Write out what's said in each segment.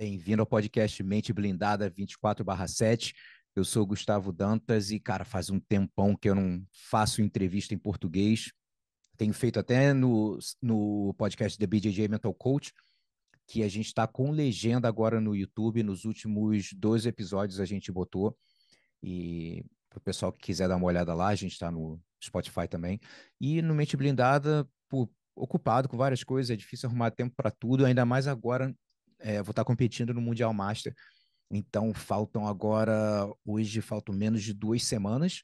Bem-vindo ao podcast Mente Blindada 24/7. Eu sou Gustavo Dantas e, cara, faz um tempão que eu não faço entrevista em português. Tenho feito até no, no podcast The BJJ Mental Coach, que a gente está com legenda agora no YouTube. Nos últimos dois episódios a gente botou. E para o pessoal que quiser dar uma olhada lá, a gente está no Spotify também. E no Mente Blindada, por, ocupado com várias coisas, é difícil arrumar tempo para tudo, ainda mais agora é, vou estar competindo no Mundial Master. Então faltam agora, hoje faltam menos de duas semanas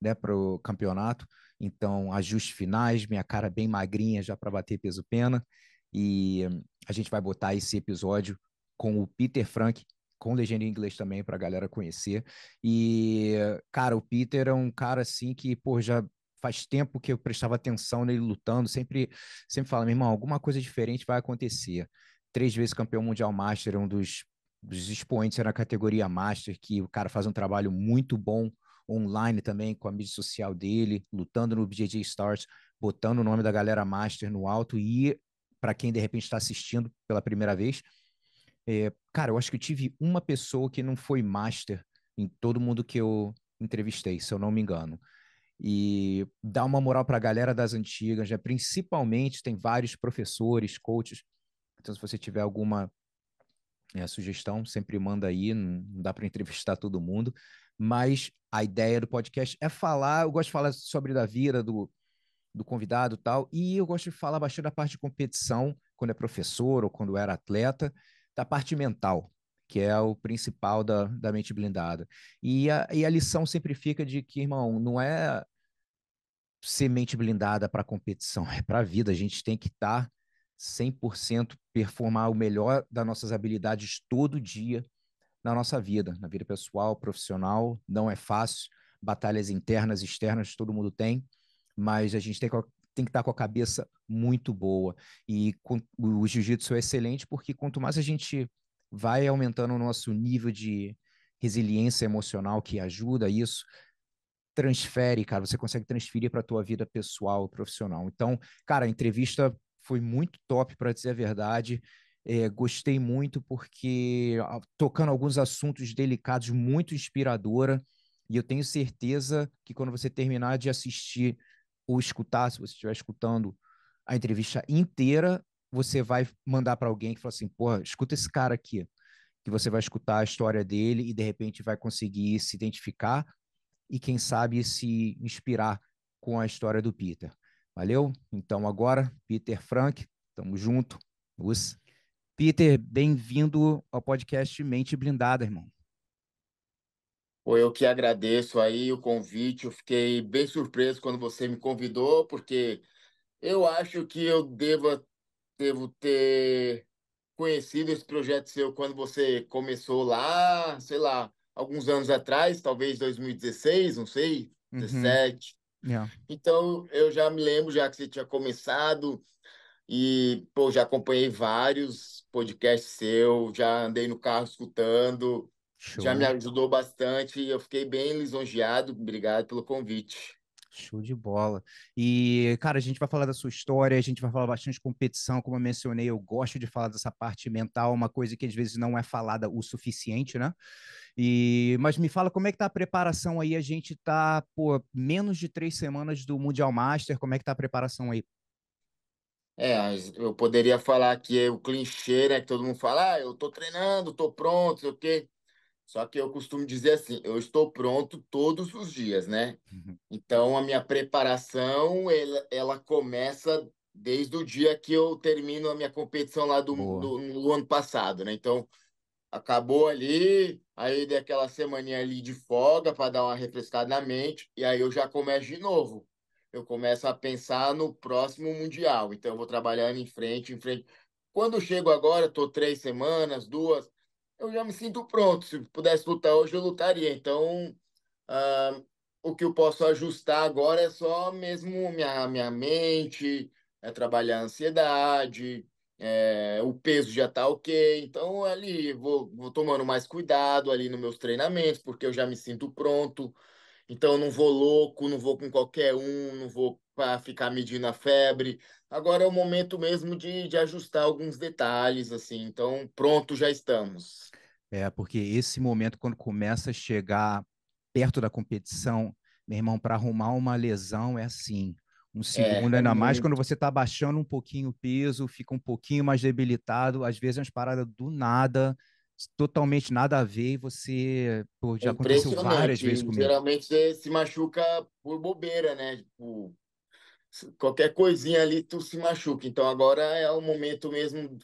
né, para o campeonato. Então, ajustes finais, minha cara bem magrinha já para bater peso pena. E a gente vai botar esse episódio com o Peter Frank, com legenda em inglês também para a galera conhecer. E, cara, o Peter é um cara assim que, pô, já faz tempo que eu prestava atenção nele lutando, sempre sempre fala, meu irmão, alguma coisa diferente vai acontecer três vezes campeão mundial master, é um dos, dos expoentes na categoria master, que o cara faz um trabalho muito bom online também, com a mídia social dele, lutando no BJJ Stars, botando o nome da galera master no alto e para quem de repente está assistindo pela primeira vez, é, cara, eu acho que eu tive uma pessoa que não foi master em todo mundo que eu entrevistei, se eu não me engano. E dá uma moral para a galera das antigas, né? principalmente tem vários professores, coaches então, se você tiver alguma é, sugestão, sempre manda aí, não dá para entrevistar todo mundo, mas a ideia do podcast é falar, eu gosto de falar sobre da vida do, do convidado tal, e eu gosto de falar bastante da parte de competição, quando é professor ou quando era atleta, da parte mental, que é o principal da, da mente blindada. E a, e a lição sempre fica de que, irmão, não é ser mente blindada para competição, é para a vida, a gente tem que estar... Tá 100% performar o melhor das nossas habilidades todo dia na nossa vida, na vida pessoal, profissional. Não é fácil, batalhas internas, externas, todo mundo tem, mas a gente tem que, tem que estar tá com a cabeça muito boa. E com, o jiu-jitsu é excelente porque quanto mais a gente vai aumentando o nosso nível de resiliência emocional que ajuda isso, transfere, cara, você consegue transferir para a tua vida pessoal, profissional. Então, cara, a entrevista foi muito top, para dizer a verdade. É, gostei muito porque ah, tocando alguns assuntos delicados, muito inspiradora. E eu tenho certeza que quando você terminar de assistir ou escutar, se você estiver escutando a entrevista inteira, você vai mandar para alguém que fala assim: porra, escuta esse cara aqui, que você vai escutar a história dele e de repente vai conseguir se identificar e, quem sabe, se inspirar com a história do Peter. Valeu? Então agora, Peter Frank, estamos junto. Us. Peter, bem-vindo ao podcast Mente Blindada, irmão. Pô, eu que agradeço aí o convite. Eu fiquei bem surpreso quando você me convidou, porque eu acho que eu devo, devo ter conhecido esse projeto seu quando você começou lá, sei lá, alguns anos atrás, talvez 2016, não sei, uhum. 17. Yeah. É. Então, eu já me lembro, já que você tinha começado, e pô, já acompanhei vários podcasts seu, já andei no carro escutando, Show. já me ajudou bastante, e eu fiquei bem lisonjeado. Obrigado pelo convite. Show de bola. E, cara, a gente vai falar da sua história, a gente vai falar bastante de competição, como eu mencionei, eu gosto de falar dessa parte mental, uma coisa que às vezes não é falada o suficiente, né? E, mas me fala como é que tá a preparação aí? A gente tá, por menos de três semanas do Mundial Master, como é que tá a preparação aí? É, eu poderia falar que é o clichê, né, que todo mundo fala, ah, eu tô treinando, tô pronto, sei o quê. Só que eu costumo dizer assim, eu estou pronto todos os dias, né? Uhum. Então, a minha preparação, ela, ela começa desde o dia que eu termino a minha competição lá do, do ano passado, né? Então, acabou ali, aí dei aquela semaninha ali de folga para dar uma refrescada na mente, e aí eu já começo de novo. Eu começo a pensar no próximo Mundial. Então eu vou trabalhando em frente, em frente. Quando chego agora, estou três semanas, duas, eu já me sinto pronto. Se pudesse lutar hoje, eu lutaria. Então, ah, o que eu posso ajustar agora é só mesmo minha, minha mente, é trabalhar a ansiedade, é, o peso já tá ok, então ali vou, vou tomando mais cuidado ali nos meus treinamentos, porque eu já me sinto pronto, então não vou louco, não vou com qualquer um, não vou para ficar medindo a febre. Agora é o momento mesmo de, de ajustar alguns detalhes, assim, então pronto, já estamos. É, porque esse momento, quando começa a chegar perto da competição, meu irmão, para arrumar uma lesão é assim, um é, segundo, é, ainda mais quando você está baixando um pouquinho o peso, fica um pouquinho mais debilitado, às vezes é umas paradas do nada, totalmente nada a ver, e você pô, já é aconteceu várias vezes comigo. Geralmente você se machuca por bobeira, né? Tipo, qualquer coisinha ali tu se machuca. Então agora é o momento mesmo,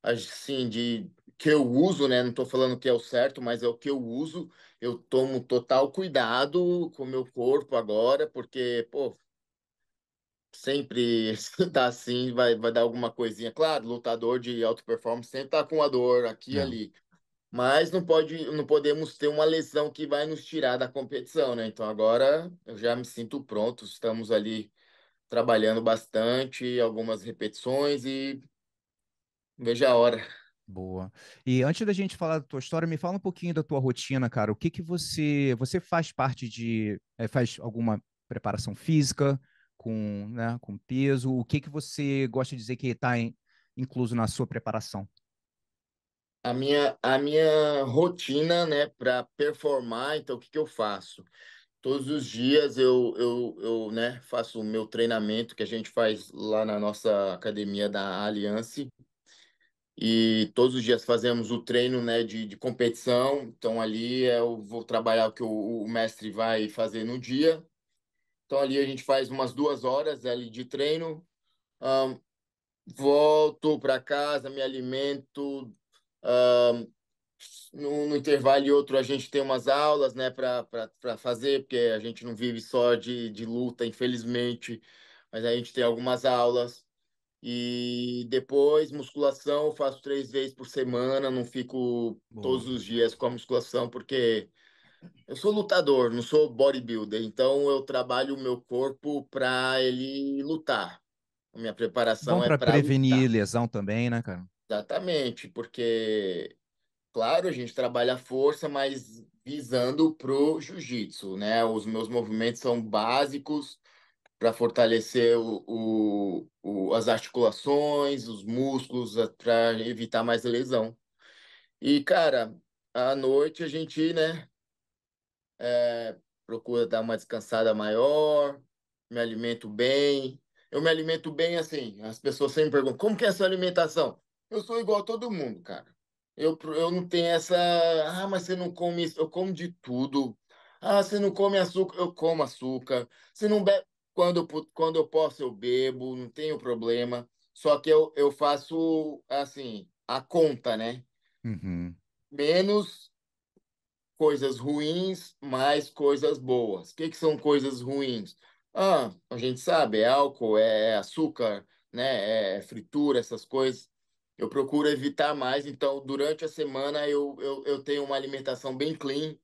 assim, de que eu uso, né? Não estou falando que é o certo, mas é o que eu uso. Eu tomo total cuidado com o meu corpo agora, porque, pô, sempre tá assim, vai, vai dar alguma coisinha. Claro, lutador de alto performance sempre tá com a dor aqui e é. ali. Mas não pode, não podemos ter uma lesão que vai nos tirar da competição, né? Então agora eu já me sinto pronto, estamos ali trabalhando bastante, algumas repetições e veja a hora. Boa. E antes da gente falar da tua história, me fala um pouquinho da tua rotina, cara. O que que você, você faz parte de, é, faz alguma preparação física? com, né, com peso? O que, que você gosta de dizer que está incluso na sua preparação? A minha, a minha rotina né, para performar, então o que, que eu faço? Todos os dias eu, eu, eu né, faço o meu treinamento que a gente faz lá na nossa academia da Aliança. E todos os dias fazemos o treino né, de, de competição. Então ali eu vou trabalhar o que o, o mestre vai fazer no dia então ali a gente faz umas duas horas ali de treino, um, volto para casa, me alimento. Um, no, no, intervalo e outro a gente tem umas aulas né para fazer porque a gente não vive só de, de luta infelizmente mas a gente tem algumas aulas e depois musculação eu faço três vezes por semana não fico Bom. todos os dias com a musculação porque eu sou lutador, não sou bodybuilder, então eu trabalho o meu corpo para ele lutar. A minha preparação Bom é para prevenir lutar. lesão também, né, cara? Exatamente, porque claro, a gente trabalha a força, mas visando pro jiu-jitsu, né? Os meus movimentos são básicos para fortalecer o, o, o, as articulações, os músculos, para evitar mais lesão. E, cara, à noite a gente, né, é, procuro dar uma descansada maior, me alimento bem. Eu me alimento bem assim. As pessoas sempre perguntam: como que é a sua alimentação? Eu sou igual a todo mundo, cara. Eu, eu não tenho essa. Ah, mas você não come isso. Eu como de tudo. Ah, você não come açúcar. Eu como açúcar. Você não bebe. Quando, quando eu posso, eu bebo. Não tenho problema. Só que eu, eu faço, assim, a conta, né? Uhum. Menos coisas ruins mais coisas boas. O que, que são coisas ruins? Ah, a gente sabe, é álcool, é, é açúcar, né? É, é fritura, essas coisas. Eu procuro evitar mais, então durante a semana eu, eu, eu tenho uma alimentação bem clean.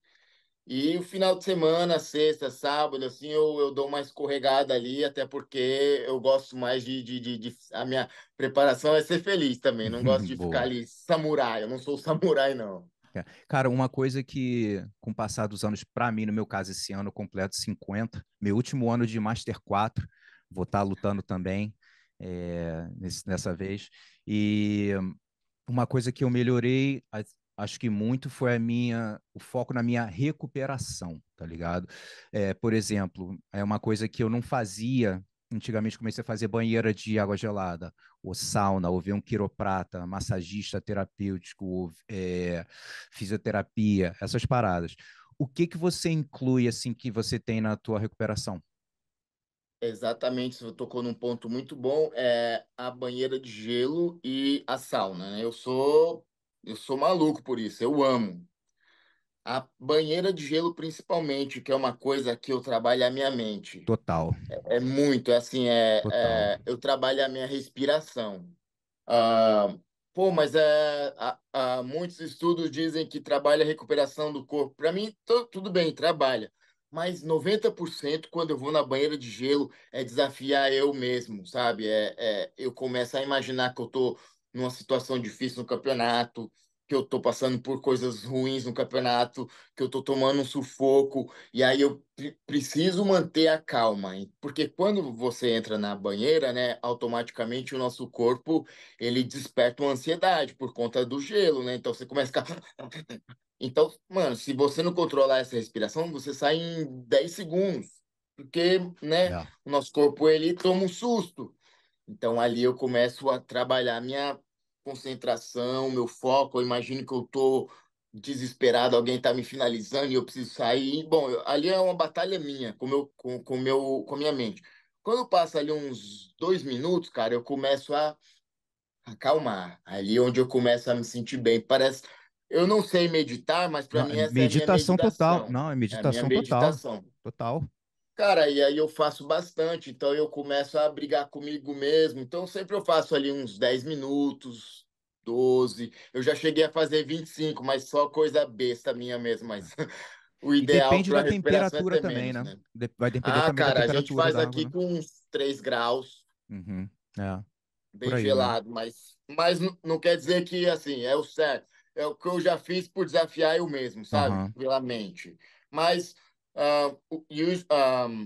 E o final de semana, sexta, sábado, assim, eu, eu dou uma escorregada ali, até porque eu gosto mais de, de, de, de A minha preparação é ser feliz também, não gosto de ficar ali samurai, eu não sou samurai, não. É. Cara, uma coisa que, com o passar dos anos, para mim, no meu caso, esse ano completo 50, meu último ano de Master 4, vou estar tá lutando também é, nesse, nessa vez. E uma coisa que eu melhorei, acho que muito, foi a minha, o foco na minha recuperação, tá ligado? É, por exemplo, é uma coisa que eu não fazia antigamente comecei a fazer banheira de água gelada ou sauna, ou ver um quiroprata, massagista terapêutico, ou, é, fisioterapia, essas paradas. O que, que você inclui assim que você tem na tua recuperação? Exatamente, você tocou num ponto muito bom, é a banheira de gelo e a sauna, né? Eu sou eu sou maluco por isso, eu amo. A banheira de gelo, principalmente, que é uma coisa que eu trabalho a minha mente. Total. É, é muito, é assim, é, é, eu trabalho a minha respiração. Ah, pô, mas é, a, a, muitos estudos dizem que trabalha a recuperação do corpo. Para mim, tô, tudo bem, trabalha. Mas 90% quando eu vou na banheira de gelo é desafiar eu mesmo, sabe? É, é, eu começo a imaginar que eu tô numa situação difícil no campeonato, que eu tô passando por coisas ruins no campeonato, que eu tô tomando um sufoco, e aí eu preciso manter a calma, porque quando você entra na banheira, né, automaticamente o nosso corpo, ele desperta uma ansiedade por conta do gelo, né? Então você começa a ficar Então, mano, se você não controlar essa respiração, você sai em 10 segundos, porque, né, é. o nosso corpo ele toma um susto. Então ali eu começo a trabalhar minha concentração, meu foco, eu imagino que eu tô desesperado, alguém está me finalizando e eu preciso sair. Bom, eu, ali é uma batalha minha, com, meu, com, com, meu, com a minha mente. Quando eu passo ali uns dois minutos, cara, eu começo a acalmar. Ali é onde eu começo a me sentir bem. Parece. Eu não sei meditar, mas para mim é essa meditação é meditação total. Não, é meditação, é meditação total. Total. Cara, e aí eu faço bastante, então eu começo a brigar comigo mesmo. Então sempre eu faço ali uns 10 minutos, 12. Eu já cheguei a fazer 25, mas só coisa besta minha mesmo, mas o ideal é. depende da temperatura também, menos, né? né? Vai depender ah, também cara, da temperatura. A gente faz água, aqui né? com uns 3 graus. Uhum. É. Bem aí, né? gelado, né? mas mas não quer dizer que assim, é o certo. É o que eu já fiz por desafiar eu mesmo, sabe? Uhum. Pela mente. Mas Uh, use, um,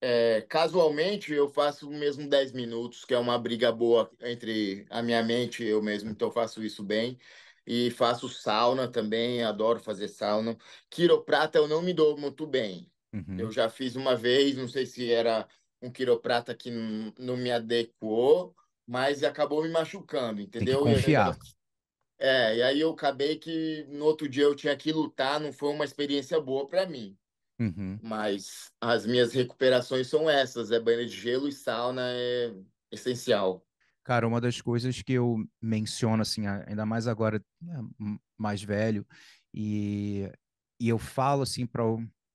é, casualmente, eu faço mesmo 10 minutos, que é uma briga boa entre a minha mente e eu mesmo, então eu faço isso bem. E faço sauna também, adoro fazer sauna. Quiroprata eu não me dou muito bem. Uhum. Eu já fiz uma vez, não sei se era um quiroprata que não me adequou, mas acabou me machucando, entendeu? Tem que confiar. É, e aí eu acabei que no outro dia eu tinha que lutar, não foi uma experiência boa para mim. Uhum. Mas as minhas recuperações são essas, é banho de gelo e sauna é essencial. Cara, uma das coisas que eu menciono, assim, ainda mais agora, né, mais velho, e, e eu falo, assim, para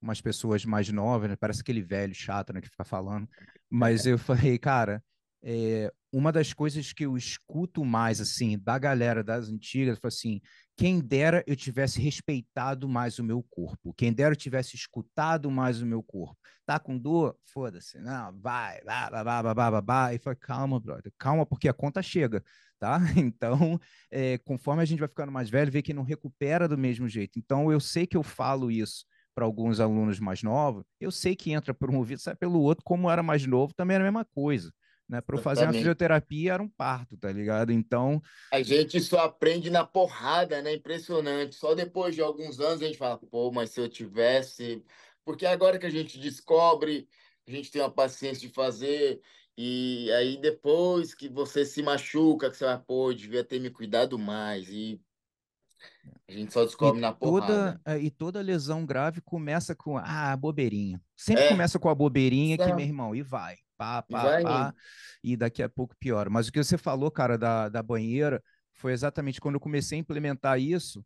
umas pessoas mais novas, né, parece aquele velho chato, né, que fica falando, mas eu falei, cara, é, uma das coisas que eu escuto mais, assim, da galera das antigas, assim, quem dera eu tivesse respeitado mais o meu corpo, quem dera eu tivesse escutado mais o meu corpo. Tá com dor? Foda-se, não, vai, blá, blá, blá, blá, blá, blá, E foi, calma, brother, calma, porque a conta chega, tá? Então, é, conforme a gente vai ficando mais velho, vê que não recupera do mesmo jeito. Então, eu sei que eu falo isso para alguns alunos mais novos, eu sei que entra por um ouvido, sai pelo outro, como era mais novo, também era a mesma coisa. Né? Para fazer uma fisioterapia era um parto, tá ligado? Então. A gente só aprende na porrada, né? Impressionante. Só depois de alguns anos a gente fala, pô, mas se eu tivesse. Porque agora que a gente descobre, a gente tem a paciência de fazer, e aí depois que você se machuca, que você vai, pô, devia ter me cuidado mais. E a gente só descobre e na porrada. Toda, é, e toda lesão grave começa com ah, bobeirinha. Sempre é. começa com a bobeirinha é. que, meu irmão, e vai pá, pá, Vai. pá, e daqui a pouco pior Mas o que você falou, cara, da, da banheira, foi exatamente quando eu comecei a implementar isso,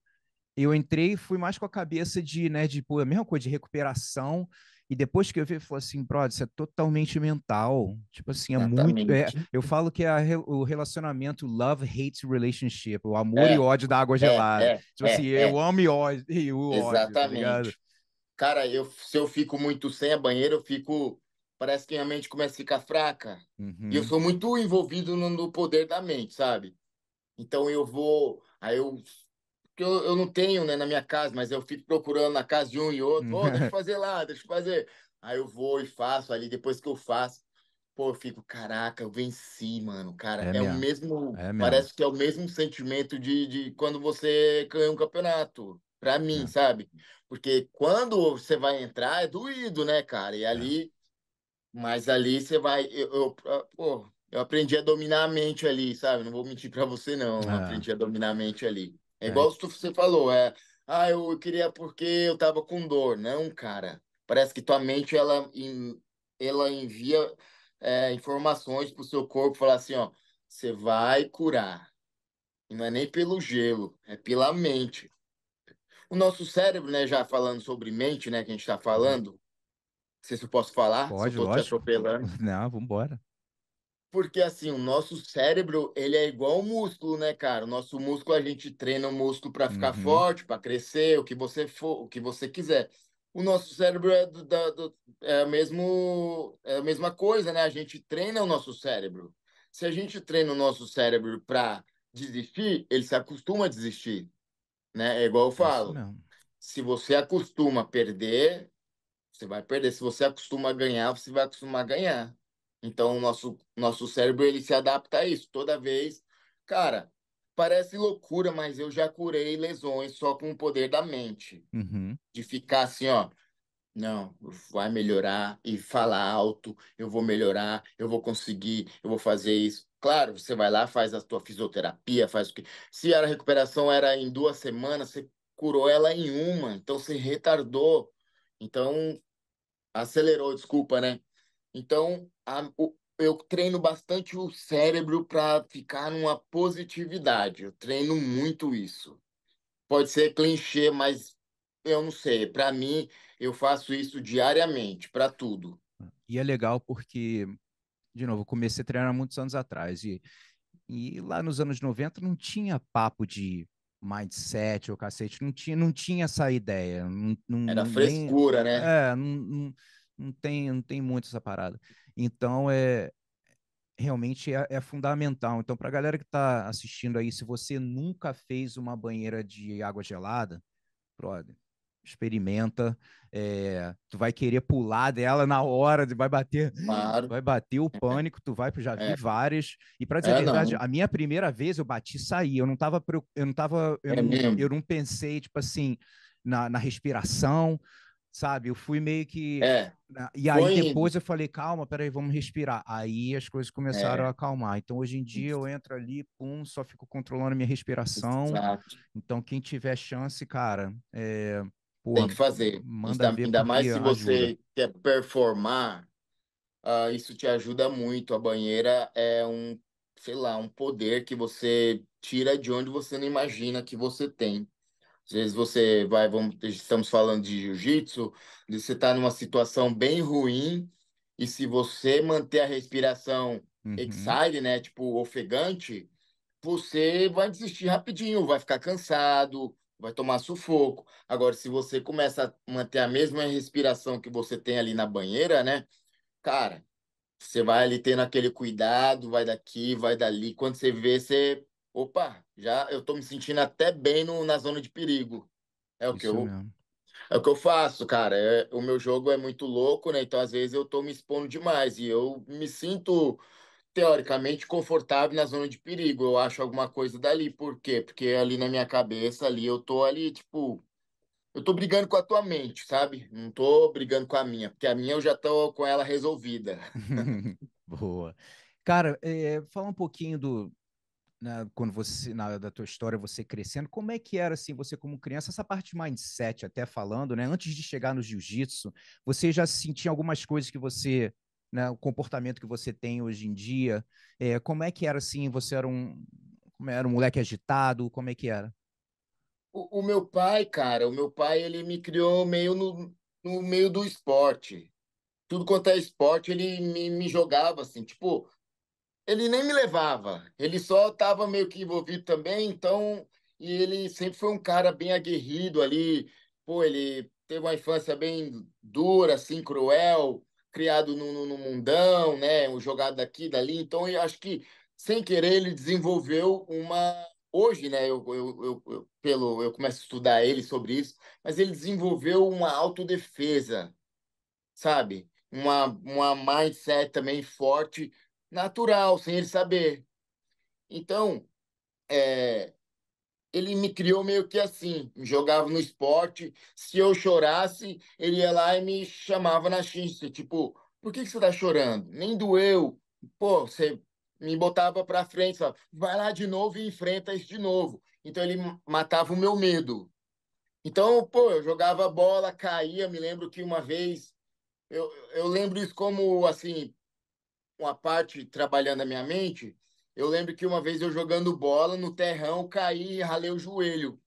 eu entrei e fui mais com a cabeça de, né, de, pô, é a mesma coisa, de recuperação, e depois que eu vi, falou falei assim, brother, isso é totalmente mental. Tipo assim, é Exatamente. muito. É, eu falo que é o relacionamento love-hate relationship, o amor é, e ódio da água é, gelada. É, tipo assim, é, eu amo e ódio. E o tá Exatamente. tá Cara, eu, se eu fico muito sem a banheira, eu fico parece que a mente começa a ficar fraca. Uhum. E eu uhum. sou muito envolvido no, no, poder da mente, sabe? Então eu vou. Aí eu. Eu, eu não tenho né, na minha casa, mas eu fico procurando na casa de um e outro. Oh, deixa eu fazer lá, deixa eu fazer. Aí eu vou e faço ali. Depois que eu faço, pô, eu fico, caraca, eu venci, mano. Cara, é, é o mesmo. É parece que é o mesmo sentimento de, de quando você ganha um campeonato. Pra mim, é. sabe? Porque quando você vai entrar, é doído, né, cara? E ali mas ali você vai. Eu, eu, pô, eu aprendi a dominar a mente ali, sabe? Não vou mentir para você, não. Ah. Eu aprendi a dominar a mente ali. É, é. igual você falou, é. Ah, eu queria porque eu tava com dor. Não, cara. Parece que tua mente ela, ela envia é, informações pro seu corpo, falar assim, ó, você vai curar. E não é nem pelo gelo, é pela mente. O nosso cérebro, né, já falando sobre mente, né, que a gente está uhum. falando, não sei se eu posso falar. Pode, se eu tô lógico. te atropelando. Não, vambora. Porque assim, o nosso cérebro, ele é igual o músculo, né, cara? O nosso músculo, a gente treina o músculo para ficar uhum. forte, para crescer, o que você for, o que você quiser. O nosso cérebro é, do, da, do, é, mesmo, é a mesma coisa, né? A gente treina o nosso cérebro. Se a gente treina o nosso cérebro para desistir, ele se acostuma a desistir, né? É igual eu falo. É se você acostuma a perder, você vai perder. Se você acostuma a ganhar, você vai acostumar a ganhar. Então, o nosso, nosso cérebro ele se adapta a isso. Toda vez. Cara, parece loucura, mas eu já curei lesões só com o poder da mente. Uhum. De ficar assim, ó. Não, vai melhorar e falar alto, eu vou melhorar, eu vou conseguir, eu vou fazer isso. Claro, você vai lá, faz a sua fisioterapia, faz o que. Se a recuperação era em duas semanas, você curou ela em uma, então você retardou então, acelerou, desculpa, né? Então, a, o, eu treino bastante o cérebro para ficar numa positividade. Eu treino muito isso. Pode ser clichê, mas eu não sei. Para mim, eu faço isso diariamente, para tudo. E é legal porque, de novo, eu comecei a treinar muitos anos atrás. E, e lá nos anos 90 não tinha papo de mindset ou cacete, não tinha, não tinha essa ideia. Não, não, Era frescura, nem, né? É, não, não, tem, não tem muito essa parada. Então, é realmente é, é fundamental. Então, para a galera que está assistindo aí, se você nunca fez uma banheira de água gelada, brother, experimenta. É, tu vai querer pular dela na hora, vai bater, claro. vai bater o é. pânico, tu vai, já vi é. várias. E para dizer é, a verdade, não. a minha primeira vez eu bati e saí. Eu não tava, eu não tava, eu, é não, eu não pensei, tipo assim, na, na respiração, sabe? Eu fui meio que. É. E aí Foi depois indo. eu falei, calma, peraí, vamos respirar. Aí as coisas começaram a acalmar. Então hoje em dia eu entro ali, pum, só fico controlando a minha respiração. Exato. Então quem tiver chance, cara, eh, Pô, tem que fazer. Manda ainda, ainda mais se você ajuda. quer performar, uh, isso te ajuda muito. A banheira é um, sei lá, um poder que você tira de onde você não imagina que você tem. Às vezes você vai, vamos, estamos falando de jiu-jitsu, você está numa situação bem ruim, e se você manter a respiração uhum. exile, né, tipo ofegante, você vai desistir rapidinho, vai ficar cansado, vai tomar sufoco. Agora, se você começa a manter a mesma respiração que você tem ali na banheira, né? Cara, você vai ali tendo aquele cuidado, vai daqui, vai dali. Quando você vê, você. Opa, já eu tô me sentindo até bem no, na zona de perigo. É o Isso que eu. Mesmo. É o que eu faço, cara. É, o meu jogo é muito louco, né? Então, às vezes, eu tô me expondo demais. E eu me sinto teoricamente confortável na zona de perigo. Eu acho alguma coisa dali. Por quê? Porque ali na minha cabeça, ali eu tô ali, tipo, eu tô brigando com a tua mente, sabe? Não tô brigando com a minha, porque a minha eu já tô com ela resolvida. Boa. Cara, é, fala um pouquinho do né, quando você na, da tua história, você crescendo, como é que era assim, você como criança, essa parte de mindset, até falando, né, antes de chegar no jiu-jitsu, você já sentia algumas coisas que você né, o comportamento que você tem hoje em dia. É, como é que era assim? Você era um, era um moleque agitado? Como é que era? O, o, meu pai, cara, o meu pai ele me criou meio no, no meio do esporte. Tudo quanto é esporte, ele me, me jogava assim, tipo, ele nem me levava, ele só estava meio que envolvido também, então, e ele sempre foi um cara bem aguerrido ali, pô, ele teve uma infância bem dura, assim, cruel, criado no, no mundão, né? Um jogado daqui, dali. Então, eu acho que, sem querer, ele desenvolveu uma. Hoje, né? Eu, eu, eu, eu pelo, eu começo a estudar ele sobre isso, mas ele desenvolveu uma autodefesa, sabe? Uma, uma mindset também forte, natural, sem ele saber. Então, é, ele me criou meio que assim, jogava no esporte, se eu chorasse, ele ia lá e me chamava na xista, tipo, por que, que você tá chorando? Nem doeu. Pô, você me botava pra frente, falava, vai lá de novo e enfrenta isso de novo. Então ele matava o meu medo. Então, pô, eu jogava bola, caía, me lembro que uma vez, eu, eu lembro isso como, assim, uma parte trabalhando a minha mente, eu lembro que uma vez eu jogando bola no terrão, caí e ralei o joelho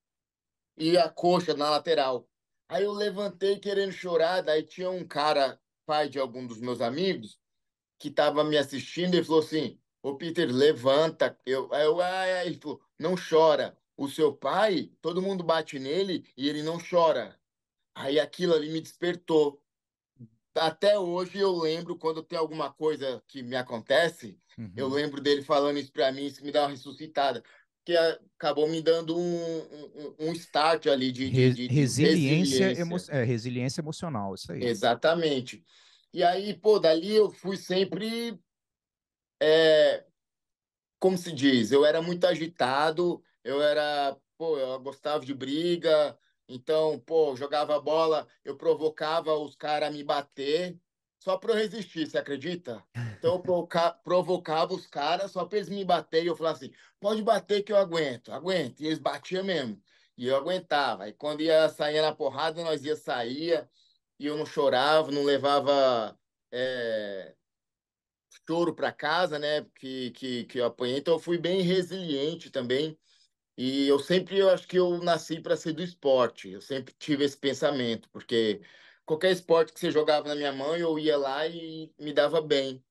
e a coxa na lateral. Aí eu levantei querendo chorar, daí tinha um cara, pai de algum dos meus amigos, que estava me assistindo e falou assim: Ô Peter, levanta. Eu, eu, ah, é. ele falou: Não chora. O seu pai, todo mundo bate nele e ele não chora. Aí aquilo ali me despertou. Até hoje eu lembro quando tem alguma coisa que me acontece, Uhum. Eu lembro dele falando isso para mim, isso me dá uma ressuscitada. Que acabou me dando um, um, um start ali de, de, de resiliência, resiliência. Emo é, resiliência emocional, isso aí. Exatamente. E aí, pô, dali eu fui sempre. É, como se diz? Eu era muito agitado, eu era. Pô, eu gostava de briga, então, pô, jogava bola, eu provocava os caras a me bater, só para eu resistir, você acredita? Então eu provoca provocava os caras só para eles me baterem. Eu falava assim: pode bater que eu aguento, aguento. E eles batiam mesmo. E eu aguentava. E quando ia sair na porrada, nós ia sair. E eu não chorava, não levava é, choro para casa, né? Que, que, que eu apanhei. Então eu fui bem resiliente também. E eu sempre, eu acho que eu nasci para ser do esporte. Eu sempre tive esse pensamento, porque qualquer esporte que você jogava na minha mãe eu ia lá e me dava bem.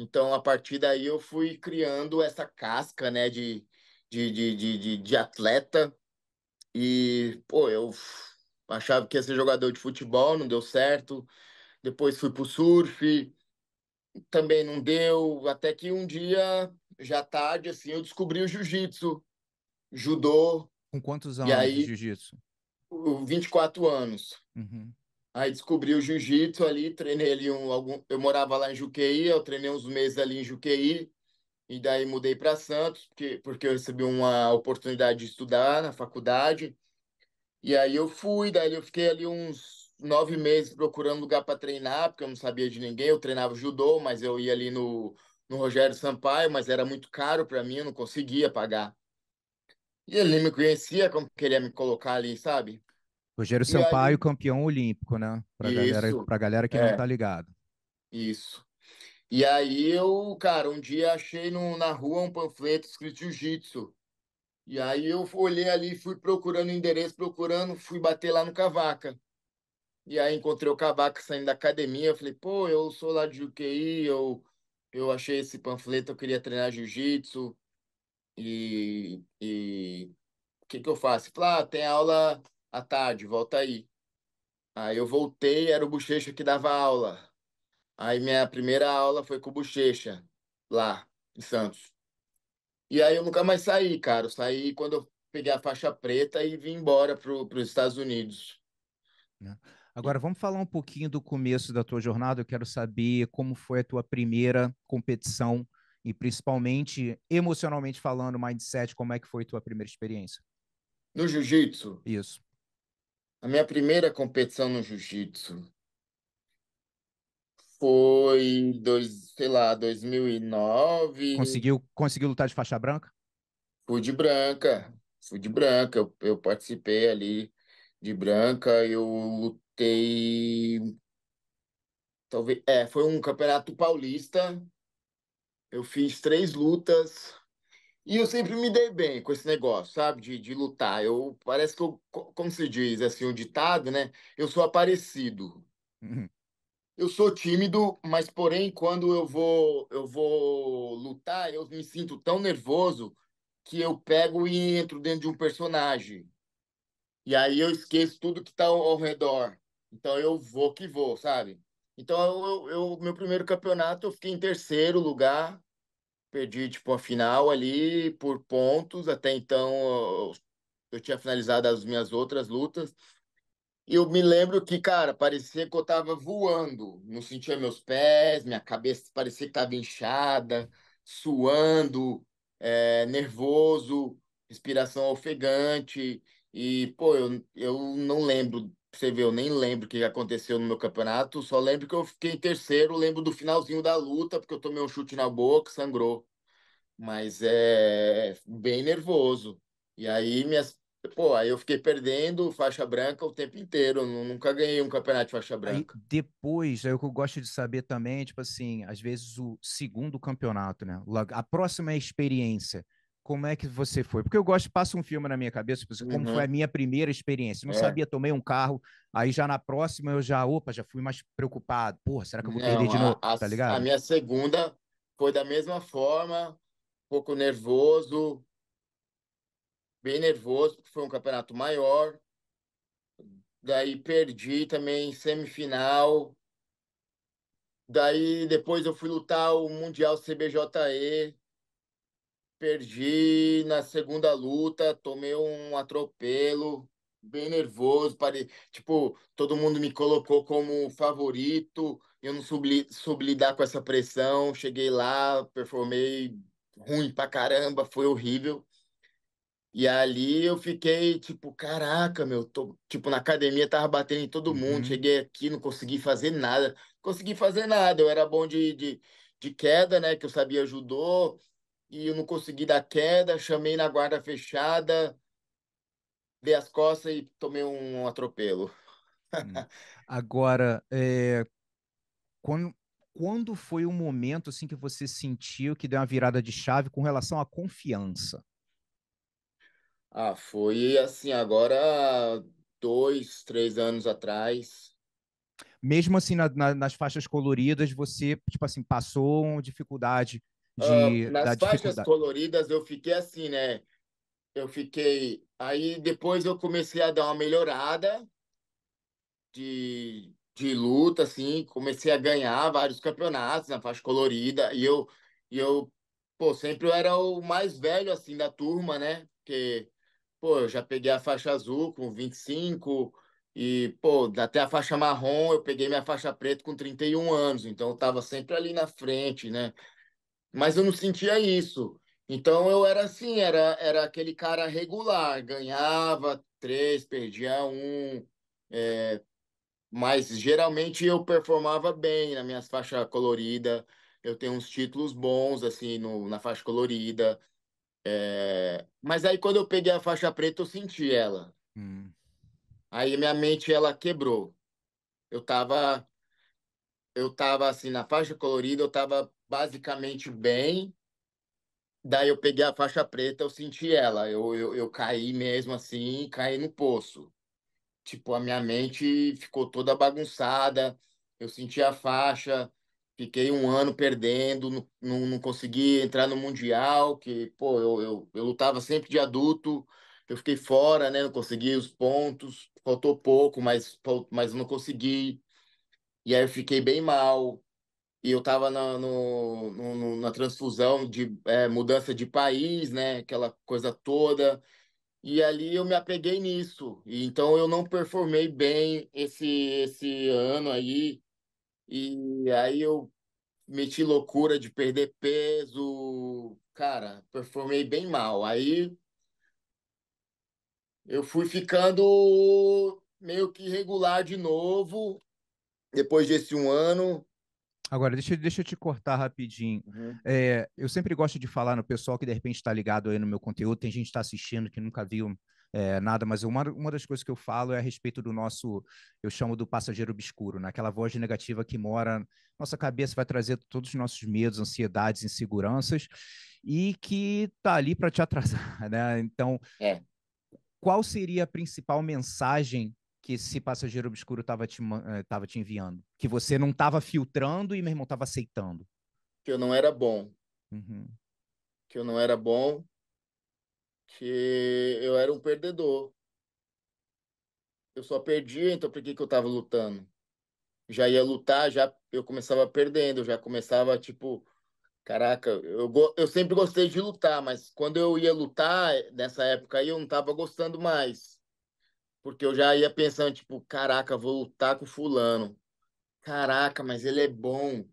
Então, a partir daí, eu fui criando essa casca, né, de, de, de, de, de atleta. E, pô, eu achava que ia ser jogador de futebol, não deu certo. Depois fui pro surf, também não deu. Até que um dia, já tarde, assim, eu descobri o jiu-jitsu, judô. Com quantos anos aí, de jiu-jitsu? 24 anos. Uhum. Aí descobri o jiu-jitsu ali, treinei ali um algum, eu morava lá em Juqueí, eu treinei uns meses ali em Juqueí e daí mudei para Santos, porque porque eu recebi uma oportunidade de estudar na faculdade. E aí eu fui, daí eu fiquei ali uns nove meses procurando lugar para treinar, porque eu não sabia de ninguém. Eu treinava judô, mas eu ia ali no, no Rogério Sampaio, mas era muito caro para mim, eu não conseguia pagar. E ele me conhecia, como queria me colocar ali, sabe? Rogério e Sampaio, aí... campeão olímpico, né? Para galera, pra galera que é. não tá ligado. Isso. E aí eu, cara, um dia achei no, na rua um panfleto escrito jiu-jitsu. E aí eu olhei ali, fui procurando o endereço, procurando, fui bater lá no Cavaca. E aí encontrei o Cavaca saindo da academia, eu falei, pô, eu sou lá de UQI, eu, eu achei esse panfleto, eu queria treinar jiu-jitsu. E o que que eu faço? Falei, ah, tem aula à tarde, volta aí. Aí eu voltei, era o Bochecha que dava aula. Aí minha primeira aula foi com o Bochecha, lá em Santos. E aí eu nunca mais saí, cara. Eu saí quando eu peguei a faixa preta e vim embora para os Estados Unidos. Né? Agora vamos falar um pouquinho do começo da tua jornada. Eu quero saber como foi a tua primeira competição e principalmente emocionalmente falando, mindset, como é que foi a tua primeira experiência? No jiu-jitsu? Isso. A minha primeira competição no jiu-jitsu foi, dois, sei lá, 2009. Conseguiu, conseguiu lutar de faixa branca? Fui de branca, fui de branca. Eu, eu participei ali de branca, eu lutei. Talvez. É, foi um campeonato paulista. Eu fiz três lutas e eu sempre me dei bem com esse negócio, sabe? De, de lutar. Eu, parece que eu, como se diz assim, o um ditado, né? Eu sou aparecido. Uhum. Eu sou tímido, mas porém, quando eu vou, eu vou lutar, eu me sinto tão nervoso que eu pego e entro dentro de um personagem. E aí eu esqueço tudo que está ao, ao, redor. Então eu vou que vou, sabe? Então, eu, eu, meu primeiro campeonato, eu fiquei em terceiro lugar perdi tipo a final ali por pontos. Até então eu tinha finalizado as minhas outras lutas. E eu me lembro que, cara, parecia que eu tava voando. Não sentia meus pés, minha cabeça parecia que tava inchada, suando, é, nervoso, respiração ofegante. E, pô, eu, eu não lembro você vê, eu nem lembro o que aconteceu no meu campeonato, só lembro que eu fiquei em terceiro, lembro do finalzinho da luta, porque eu tomei um chute na boca, sangrou. Mas é bem nervoso. E aí minhas Pô, aí eu fiquei perdendo faixa branca o tempo inteiro. Nunca ganhei um campeonato de faixa branca. Aí depois, é o que eu gosto de saber também, tipo assim, às vezes o segundo campeonato, né? A próxima é experiência como é que você foi? Porque eu gosto, passa um filme na minha cabeça, tipo assim, como uhum. foi a minha primeira experiência. Não é. sabia, tomei um carro, aí já na próxima eu já, opa, já fui mais preocupado. Porra, será que eu vou perder Não, de novo? A, tá ligado? A minha segunda foi da mesma forma, um pouco nervoso, bem nervoso, porque foi um campeonato maior. Daí perdi também semifinal. Daí depois eu fui lutar o Mundial CBJE perdi na segunda luta, tomei um atropelo, bem nervoso, pare... tipo, todo mundo me colocou como favorito, eu não soube, soube lidar com essa pressão, cheguei lá, performei ruim pra caramba, foi horrível. E ali eu fiquei tipo, caraca, meu, tô, tipo, na academia tava batendo em todo mundo, uhum. cheguei aqui, não consegui fazer nada, consegui fazer nada, eu era bom de, de, de queda, né, que eu sabia judô, e eu não consegui dar queda, chamei na guarda fechada, dei as costas e tomei um atropelo. Hum. Agora, é, quando, quando foi o momento assim que você sentiu que deu uma virada de chave com relação à confiança? Ah, foi assim, agora dois, três anos atrás. Mesmo assim, na, na, nas faixas coloridas, você, tipo assim, passou uma dificuldade de, uh, nas faixas coloridas eu fiquei assim, né? Eu fiquei. Aí depois eu comecei a dar uma melhorada de, de luta, assim, comecei a ganhar vários campeonatos na faixa colorida. E eu, e eu pô, sempre eu era o mais velho, assim, da turma, né? Porque, pô, eu já peguei a faixa azul com 25, e, pô, até a faixa marrom, eu peguei minha faixa preta com 31 anos, então eu tava sempre ali na frente, né? mas eu não sentia isso. Então eu era assim, era, era aquele cara regular, ganhava três, perdia um, é, mas geralmente eu performava bem nas minhas faixas coloridas, eu tenho uns títulos bons assim no, na faixa colorida, é, mas aí quando eu peguei a faixa preta eu senti ela, hum. aí minha mente ela quebrou, eu tava eu tava assim na faixa colorida, eu tava basicamente bem. Daí eu peguei a faixa preta, eu senti ela. Eu, eu, eu caí mesmo assim, caí no poço. Tipo, a minha mente ficou toda bagunçada. Eu senti a faixa, fiquei um ano perdendo, não, não, não consegui entrar no Mundial, que, pô, eu, eu, eu lutava sempre de adulto, eu fiquei fora, né? Não consegui os pontos, faltou pouco, mas, mas não consegui. E aí eu fiquei bem mal, e eu estava na, na transfusão de é, mudança de país, né? Aquela coisa toda. E ali eu me apeguei nisso. então eu não performei bem esse, esse ano aí. E aí eu meti loucura de perder peso. Cara, performei bem mal. Aí eu fui ficando meio que regular de novo depois desse um ano Agora, deixa, deixa eu te cortar rapidinho. Uhum. É, eu sempre gosto de falar no pessoal que de repente está ligado aí no meu conteúdo, tem gente que está assistindo que nunca viu é, nada, mas uma, uma das coisas que eu falo é a respeito do nosso, eu chamo do passageiro obscuro, naquela né? voz negativa que mora, nossa cabeça vai trazer todos os nossos medos, ansiedades, inseguranças, e que está ali para te atrasar, né? Então, é. qual seria a principal mensagem que esse passageiro obscuro estava te, eh, tava te enviando? Que você não estava filtrando e, meu irmão, estava aceitando? Que eu não era bom. Uhum. Que eu não era bom. Que eu era um perdedor. Eu só perdia, então por que, que eu estava lutando? Já ia lutar, já eu começava perdendo, eu já começava, tipo, Caraca, eu, eu sempre gostei de lutar, mas quando eu ia lutar, nessa época aí, eu não estava gostando mais porque eu já ia pensando, tipo, caraca, vou lutar com fulano. Caraca, mas ele é bom.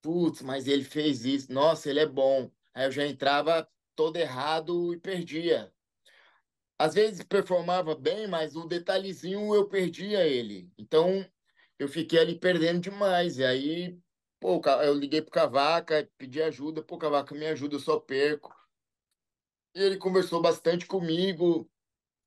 Putz, mas ele fez isso. Nossa, ele é bom. Aí eu já entrava todo errado e perdia. Às vezes performava bem, mas o detalhezinho eu perdia ele. Então eu fiquei ali perdendo demais. E aí, pô, eu liguei pro Cavaca, pedi ajuda. Pô, Cavaca, me ajuda, eu só perco. E ele conversou bastante comigo.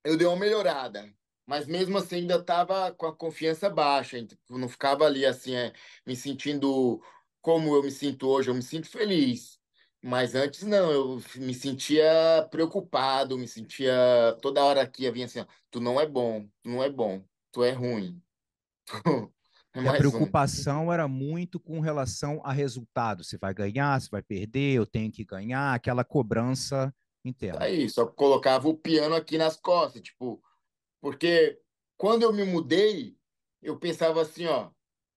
Eu dei uma melhorada mas mesmo assim ainda estava com a confiança baixa, tipo, não ficava ali assim, é, me sentindo como eu me sinto hoje, eu me sinto feliz. Mas antes não, eu me sentia preocupado, me sentia toda hora aqui vinha assim, ó, tu não é bom, tu não é bom, tu é ruim. É a preocupação um. era muito com relação a resultado, se vai ganhar, se vai perder, eu tenho que ganhar, aquela cobrança interna. Aí, só colocava o piano aqui nas costas, tipo, porque quando eu me mudei, eu pensava assim, ó,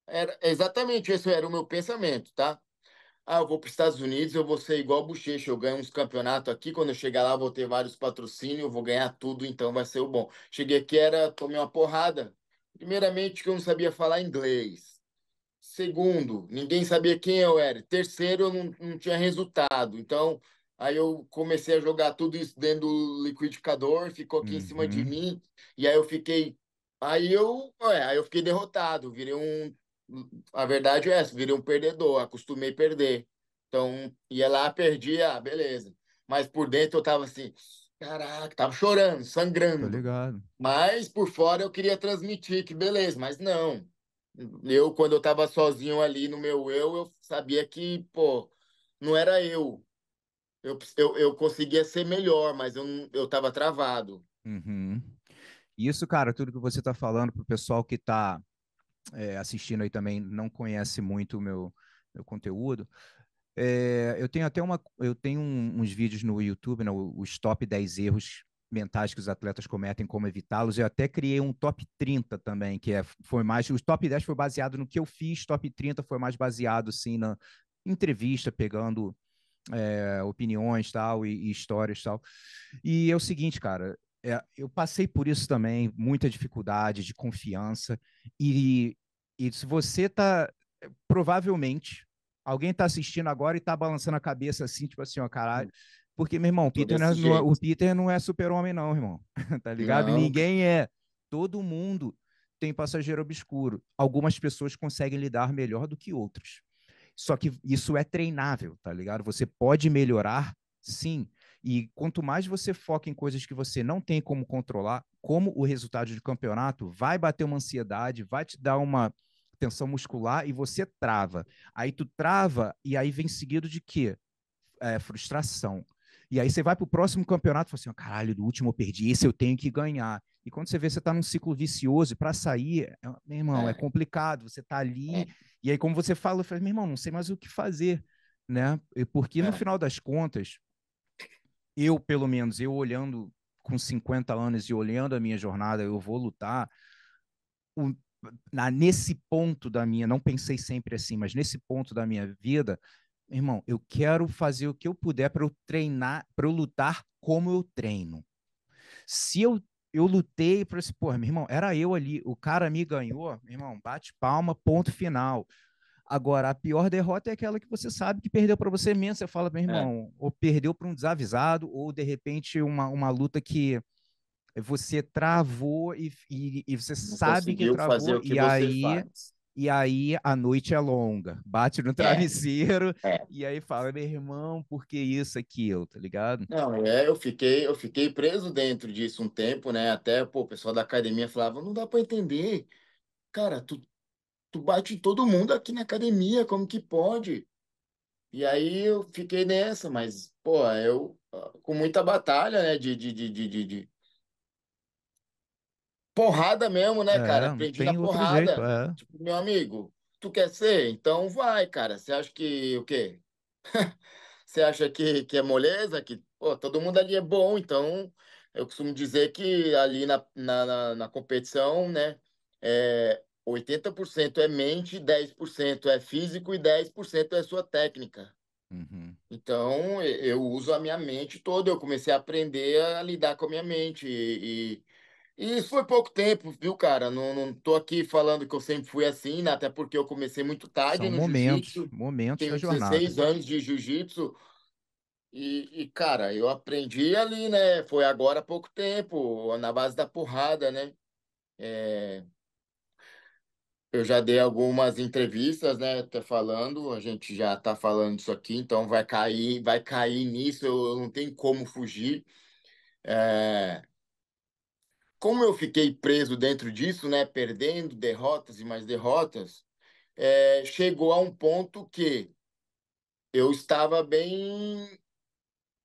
era exatamente esse era o meu pensamento, tá? Ah, eu vou para os Estados Unidos, eu vou ser igual Bochecha, eu ganho uns campeonatos aqui, quando eu chegar lá vou ter vários patrocínios, eu vou ganhar tudo, então vai ser o bom. Cheguei aqui, era, tomei uma porrada. Primeiramente que eu não sabia falar inglês. Segundo, ninguém sabia quem eu era. Terceiro, eu não, não tinha resultado. Então, Aí eu comecei a jogar tudo isso dentro do liquidificador, ficou aqui uhum. em cima de uhum. mim. E aí eu fiquei. Aí eu, ué, aí eu fiquei derrotado, virei um. A verdade é essa, virei um perdedor, acostumei a perder. Então, ia lá, perdia, ah, beleza. Mas por dentro eu tava assim, caraca, tava chorando, sangrando. ligado. Mas por fora eu queria transmitir que beleza, mas não. Eu, quando eu tava sozinho ali no meu eu, eu sabia que, pô, não era eu eu, eu, eu conseguia ser melhor, mas eu, eu tava travado. Uhum. Isso, cara, tudo que você tá falando pro pessoal que tá é, assistindo aí também não conhece muito o meu, meu conteúdo. É, eu tenho até uma. Eu tenho um, uns vídeos no YouTube, né, os top 10 erros mentais que os atletas cometem, como evitá-los. Eu até criei um top 30 também, que é, foi mais. Os top 10 foi baseado no que eu fiz, top 30 foi mais baseado, sim, na entrevista, pegando é, opiniões tal e, e histórias tal. E é o seguinte, cara, é, eu passei por isso também, muita dificuldade de confiança. E, e se você tá, provavelmente, alguém tá assistindo agora e tá balançando a cabeça assim, tipo assim, ó, caralho. Hum. Porque, meu irmão, Peter não, é, o Peter não é super-homem, não, irmão. tá ligado? Não. Ninguém é. Todo mundo tem passageiro obscuro. Algumas pessoas conseguem lidar melhor do que outras. Só que isso é treinável, tá ligado? Você pode melhorar, sim. E quanto mais você foca em coisas que você não tem como controlar, como o resultado de campeonato, vai bater uma ansiedade, vai te dar uma tensão muscular e você trava. Aí tu trava e aí vem seguido de quê? É, frustração. E aí você vai pro próximo campeonato e fala assim, ah, caralho, do último eu perdi, esse eu tenho que ganhar. E quando você vê, você tá num ciclo vicioso e para sair, é, meu irmão, é. é complicado. Você tá ali é. E aí, como você fala, eu falei, meu irmão, não sei mais o que fazer, né? Porque no é. final das contas, eu, pelo menos, eu olhando com 50 anos e olhando a minha jornada, eu vou lutar. O, na, nesse ponto da minha, não pensei sempre assim, mas nesse ponto da minha vida, irmão, eu quero fazer o que eu puder para eu treinar, para eu lutar como eu treino. Se eu eu lutei para esse, porra, meu irmão, era eu ali, o cara me ganhou, meu irmão, bate palma, ponto final. Agora, a pior derrota é aquela que você sabe que perdeu para você mesmo. Você fala, meu é. irmão, é. ou perdeu para um desavisado, ou de repente uma, uma luta que você travou e, e, e você Não sabe que travou, e aí faz e aí a noite é longa, bate no é. travesseiro é, e aí fala, meu irmão, por que isso, aqui, tá ligado? Não, é, eu fiquei, eu fiquei preso dentro disso um tempo, né? Até, pô, o pessoal da academia falava, não dá para entender. Cara, tu, tu bate todo mundo aqui na academia, como que pode? E aí eu fiquei nessa, mas, pô, eu ah, com muita batalha, né, de, de, de, de, de porrada mesmo, né, é, cara? Aprendi na porrada. Jeito, é. Tipo, meu amigo, tu quer ser? Então vai, cara. Você acha que o quê? Você acha que, que é moleza? Que pô, todo mundo ali é bom, então eu costumo dizer que ali na, na, na, na competição, né, é, 80% é mente, 10% é físico e 10% é sua técnica. Uhum. Então, eu uso a minha mente toda. Eu comecei a aprender a lidar com a minha mente. E, e foi pouco tempo, viu, cara? Não, não tô aqui falando que eu sempre fui assim, né? até porque eu comecei muito tarde São no momentos, momentos Tenho da jornada. 16 anos de jiu-jitsu. E, e, cara, eu aprendi ali, né? Foi agora há pouco tempo, na base da porrada, né? É... Eu já dei algumas entrevistas, né? Até falando, a gente já tá falando isso aqui, então vai cair, vai cair nisso, eu, eu não tenho como fugir. É como eu fiquei preso dentro disso, né, perdendo derrotas e mais derrotas, é, chegou a um ponto que eu estava bem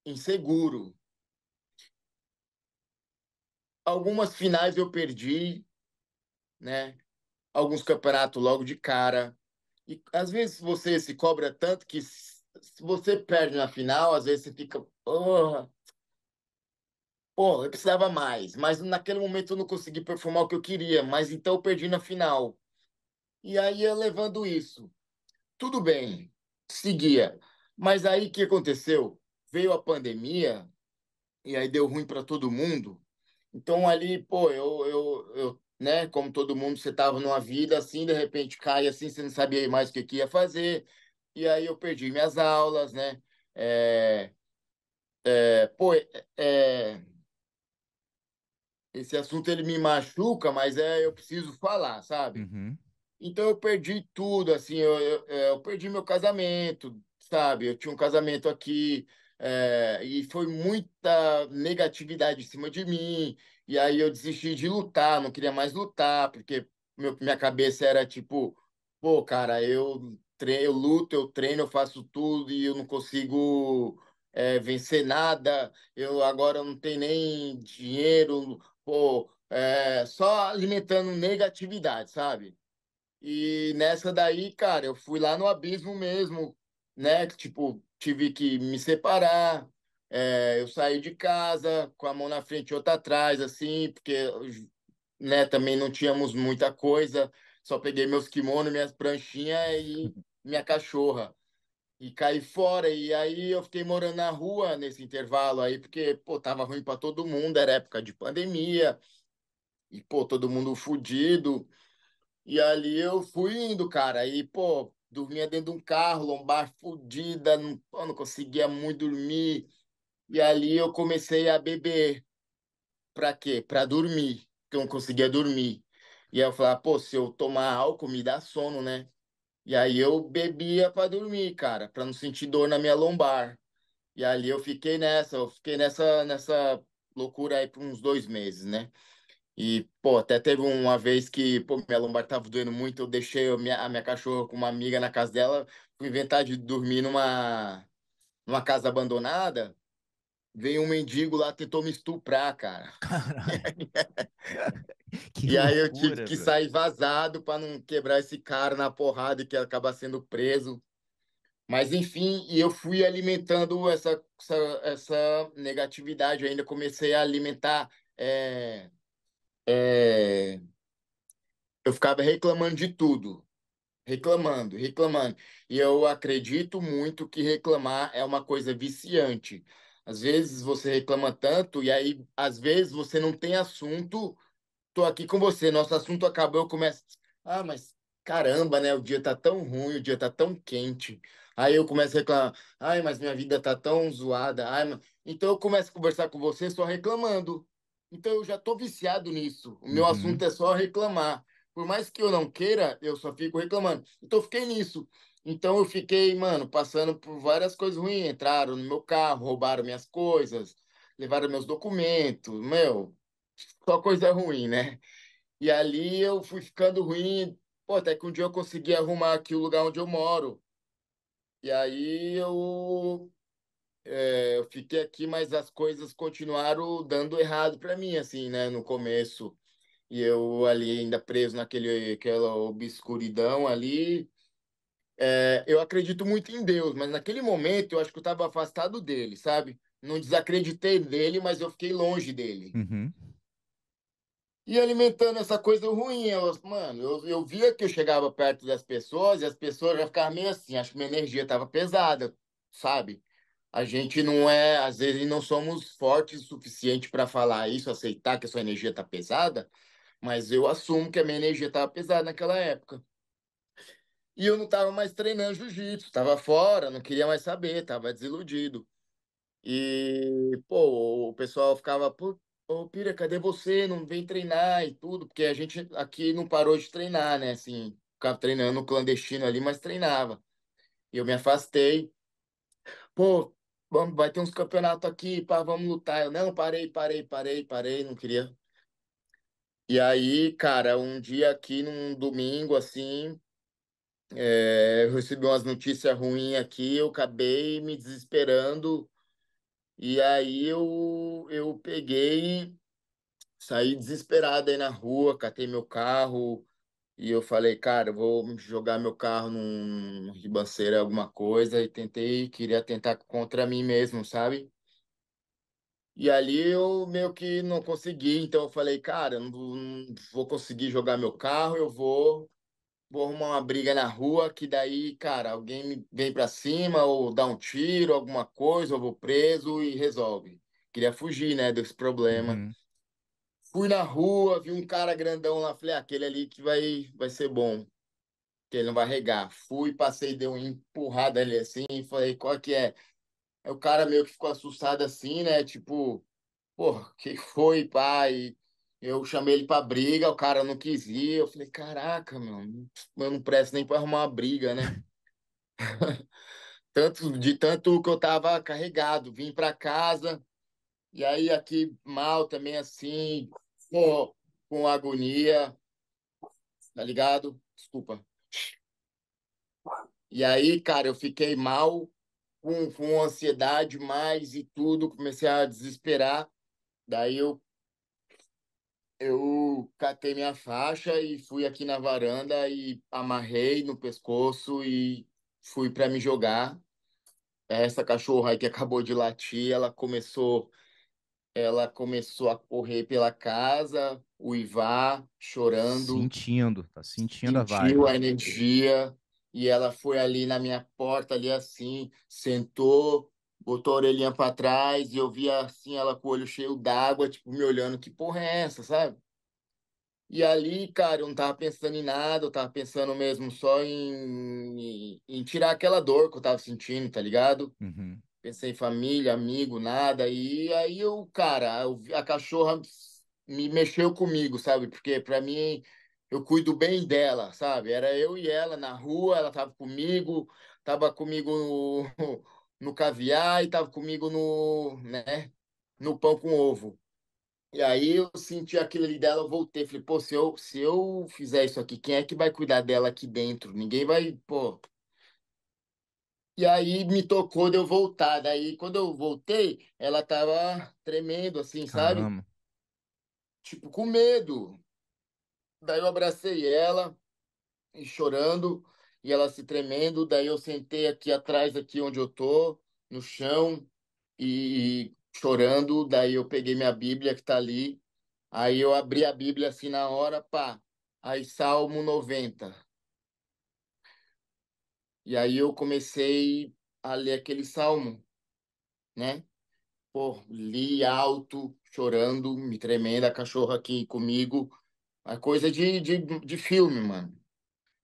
inseguro. Algumas finais eu perdi, né? Alguns campeonatos logo de cara. E às vezes você se cobra tanto que se você perde na final, às vezes você fica, oh, Pô, eu precisava mais, mas naquele momento eu não consegui performar o que eu queria, mas então eu perdi na final. E aí eu levando isso. Tudo bem, seguia. Mas aí o que aconteceu? Veio a pandemia e aí deu ruim para todo mundo. Então ali, pô, eu, eu, eu, né, como todo mundo, você tava numa vida assim, de repente cai assim, você não sabia mais o que, que ia fazer. E aí eu perdi minhas aulas, né? É, é, pô, é, é esse assunto ele me machuca, mas é eu preciso falar, sabe? Uhum. Então eu perdi tudo, assim, eu, eu, é, eu, perdi meu casamento, sabe? Eu tinha um casamento aqui é, e foi muita negatividade em cima de mim. E aí eu desisti de lutar, não queria mais lutar, porque meu, minha cabeça era tipo, pô, cara, eu, treino, eu luto, eu treino, eu faço tudo e eu não consigo é, vencer nada, eu agora não tenho nem dinheiro, pô, é, só alimentando negatividade, sabe? E nessa daí, cara, eu fui lá no abismo mesmo, né? Tipo, tive que me separar, é, eu saí de casa com a mão na frente e outra atrás, assim, porque né, também não tínhamos muita coisa, só peguei meus kimono, minhas pranchinhas e minha cachorra e caí fora. E aí eu fiquei morando na rua nesse intervalo aí, porque, pô, tava ruim para todo mundo, era época de pandemia, e, pô, todo mundo fudido. E ali eu fui indo, cara, e, pô, dormia dentro de um carro, lombar fudida, não, pô, não conseguia muito dormir. E ali eu comecei a beber. para quê? para dormir, porque eu não conseguia dormir. E aí eu falava, pô, se eu tomar álcool, me dá sono, né? E aí eu bebia para dormir, cara, para não sentir dor na minha lombar. E ali eu fiquei nessa, eu fiquei nessa, nessa loucura aí por uns dois meses, né? E, pô, até teve uma vez que, pô, minha lombar tava doendo muito, eu deixei a minha, a minha cachorra com uma amiga na casa dela, fui inventar de dormir numa, numa casa abandonada, veio um mendigo lá, tentou me estuprar, cara. e loucura, aí eu tive que sair vazado para não quebrar esse cara na porrada e que acaba sendo preso. Mas enfim, e eu fui alimentando essa, essa, essa negatividade. Eu ainda comecei a alimentar. É, é... Eu ficava reclamando de tudo. Reclamando, reclamando. E eu acredito muito que reclamar é uma coisa viciante. Às vezes você reclama tanto, e aí, às vezes, você não tem assunto estou aqui com você, nosso assunto acabou, eu começo. Ah, mas caramba, né? O dia tá tão ruim, o dia tá tão quente. Aí eu começo a reclamar. Ai, mas minha vida tá tão zoada. Ai, mas... Então eu começo a conversar com você só reclamando. Então eu já tô viciado nisso. O meu uhum. assunto é só reclamar. Por mais que eu não queira, eu só fico reclamando. Então eu fiquei nisso. Então eu fiquei, mano, passando por várias coisas ruins. Entraram no meu carro, roubaram minhas coisas, levaram meus documentos. Meu, só coisa ruim, né? E ali eu fui ficando ruim, pô, até que um dia eu consegui arrumar aqui o lugar onde eu moro. E aí eu, é, eu fiquei aqui, mas as coisas continuaram dando errado para mim, assim, né, no começo. E eu ali ainda preso naquele aquela obscuridão ali. É, eu acredito muito em Deus, mas naquele momento eu acho que eu estava afastado dele, sabe? Não desacreditei dele, mas eu fiquei longe dele. Uhum e alimentando essa coisa ruim. Eu, mano, eu, eu via que eu chegava perto das pessoas e as pessoas já ficavam meio assim, acho que minha energia estava pesada, sabe? A gente não é, às vezes não somos fortes o suficiente para falar isso, aceitar que a sua energia está pesada, mas eu assumo que a minha energia estava pesada naquela época. E eu não estava mais treinando jiu-jitsu, estava fora, não queria mais saber, estava desiludido. E, pô, o pessoal ficava, Ô, Pira, cadê você? Não vem treinar e tudo, porque a gente aqui não parou de treinar, né? Assim, ficava treinando clandestino ali, mas treinava. E eu me afastei. Pô, vamos, vai ter uns campeonatos aqui, pá, vamos lutar. Eu, não, parei, parei, parei, parei, não queria. E aí, cara, um dia aqui, num domingo, assim, é, eu recebi umas notícias ruins aqui, eu acabei me desesperando e aí eu, eu peguei, saí desesperado aí na rua, catei meu carro e eu falei, cara, eu vou jogar meu carro num ribanceira, alguma coisa, e tentei, queria tentar contra mim mesmo, sabe? E ali eu meio que não consegui, então eu falei, cara, não, não vou conseguir jogar meu carro, eu vou vou arrumar uma briga na rua, que daí, cara, alguém vem pra cima, ou dá um tiro, alguma coisa, ou vou preso e resolve. Queria fugir, né, desse problema. Uhum. Fui na rua, vi um cara grandão lá, falei, ah, aquele ali que vai, vai ser bom, que ele não vai regar. Fui, passei, dei uma empurrada ali assim, e falei, qual que é? Aí o cara meio que ficou assustado assim, né, tipo, pô, que foi, pai? Eu chamei ele pra briga, o cara não quis ir. Eu falei, caraca, mano, eu não presto nem pra arrumar uma briga, né? tanto, de tanto que eu tava carregado. Vim pra casa, e aí aqui mal também, assim, com, com agonia, tá ligado? Desculpa. E aí, cara, eu fiquei mal, com, com ansiedade mais e tudo, comecei a desesperar. Daí eu eu catei minha faixa e fui aqui na varanda e amarrei no pescoço e fui para me jogar. Essa cachorra aí que acabou de latir, ela começou ela começou a correr pela casa, uivar, chorando. Sentindo, tá sentindo a vibe. Sentiu a energia e ela foi ali na minha porta, ali assim, sentou, botou a orelhinha para trás e eu via assim ela com o olho cheio d'água, tipo, me olhando, que porra é essa, sabe? E ali, cara, eu não tava pensando em nada, eu tava pensando mesmo só em, em, em tirar aquela dor que eu tava sentindo, tá ligado? Uhum. Pensei em família, amigo, nada. E aí eu, cara, eu, a cachorra me mexeu comigo, sabe? Porque para mim eu cuido bem dela, sabe? Era eu e ela na rua, ela tava comigo, tava comigo no caviar e estava comigo no, né, no pão com ovo. E aí eu senti aquilo ali dela, eu voltei, falei, pô, se eu, se eu fizer isso aqui, quem é que vai cuidar dela aqui dentro? Ninguém vai, pô. E aí me tocou de eu voltar. Daí quando eu voltei, ela tava tremendo, assim, sabe? Tipo, com medo. Daí eu abracei ela, e chorando e ela se tremendo. Daí eu sentei aqui atrás, aqui onde eu tô, no chão e chorando. Daí eu peguei minha Bíblia que tá ali. Aí eu abri a Bíblia assim na hora, pá. Aí Salmo 90. E aí eu comecei a ler aquele salmo, né? Pô, li alto, chorando, me tremendo, a cachorra aqui comigo. A coisa de, de, de filme, mano.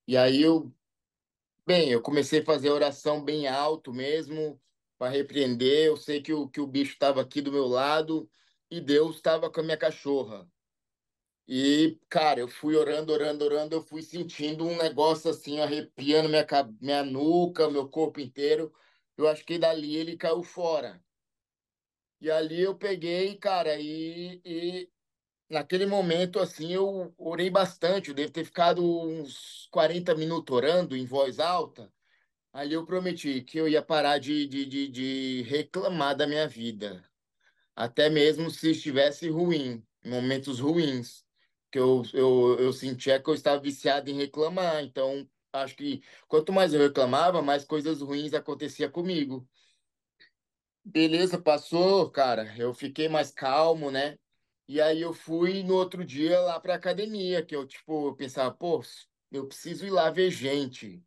E aí eu Bem, eu comecei a fazer oração bem alto mesmo, para repreender. Eu sei que o, que o bicho estava aqui do meu lado e Deus estava com a minha cachorra. E, cara, eu fui orando, orando, orando, eu fui sentindo um negócio assim, arrepiando minha, minha nuca, meu corpo inteiro. Eu acho que dali ele caiu fora. E ali eu peguei, cara, e, e naquele momento, assim, eu orei bastante. Eu devo ter ficado uns 40 minutos orando em voz alta. Ali eu prometi que eu ia parar de, de, de, de reclamar da minha vida, até mesmo se estivesse ruim, momentos ruins, que eu, eu, eu sentia que eu estava viciado em reclamar. Então, acho que quanto mais eu reclamava, mais coisas ruins acontecia comigo. Beleza, passou, cara. Eu fiquei mais calmo, né? E aí eu fui no outro dia lá para academia, que eu tipo eu pensava, pô, eu preciso ir lá ver gente.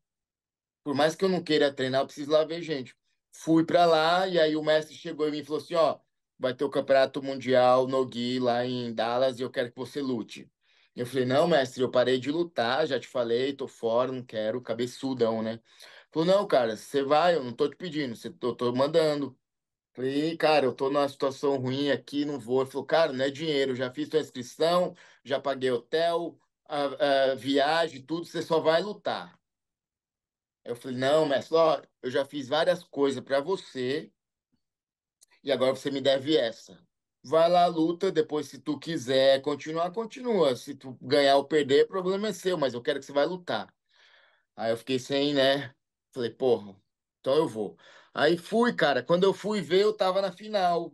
Por mais que eu não queira treinar, eu preciso ir lá ver gente. Fui para lá e aí o mestre chegou e me falou assim, ó, vai ter o campeonato mundial no Gui lá em Dallas e eu quero que você lute. Eu falei, não, mestre, eu parei de lutar, já te falei, tô fora, não quero, cabeçudão, né? Falou, não, cara, você vai, eu não tô te pedindo, você, eu tô mandando. Falei, cara, eu tô numa situação ruim aqui, não vou. Ele falou, cara, não é dinheiro, já fiz tua inscrição, já paguei hotel, a, a viagem, tudo, você só vai lutar. Eu falei, não, mestre, ó, eu já fiz várias coisas para você e agora você me deve essa. Vai lá, luta, depois se tu quiser continuar, continua. Se tu ganhar ou perder, o problema é seu, mas eu quero que você vai lutar. Aí eu fiquei sem, né? Falei, porra, então eu vou. Aí fui, cara. Quando eu fui ver, eu tava na final.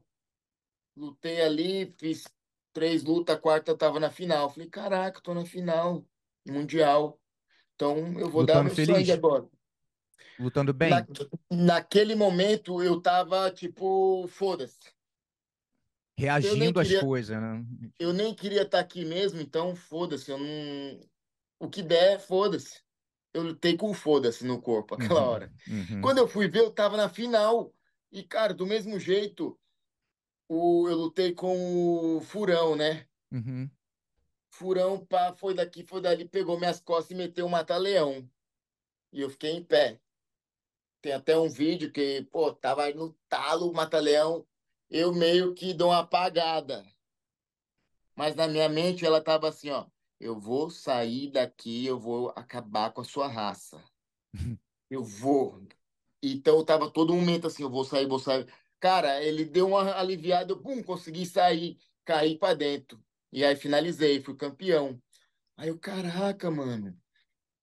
Lutei ali, fiz três lutas, a quarta eu tava na final. Falei, caraca, tô na final mundial. Então eu vou Lutando dar meu feliz. sangue agora. Lutando bem? Na, naquele momento eu tava tipo, foda-se. Reagindo às coisas, né? Eu nem queria estar tá aqui mesmo, então foda-se, não. O que der, foda-se eu lutei com o foda-se no corpo aquela uhum, hora. Uhum. Quando eu fui ver, eu tava na final. E, cara, do mesmo jeito, o, eu lutei com o Furão, né? Uhum. Furão pá, foi daqui, foi dali, pegou minhas costas e meteu um mata-leão. E eu fiquei em pé. Tem até um vídeo que, pô, tava no talo o mata-leão. Eu meio que dou uma apagada. Mas na minha mente ela tava assim, ó. Eu vou sair daqui, eu vou acabar com a sua raça. eu vou. Então eu tava todo momento assim, eu vou sair, vou sair. Cara, ele deu uma aliviada, pum, consegui sair, caí para dentro. E aí finalizei, fui campeão. Aí eu, caraca, mano,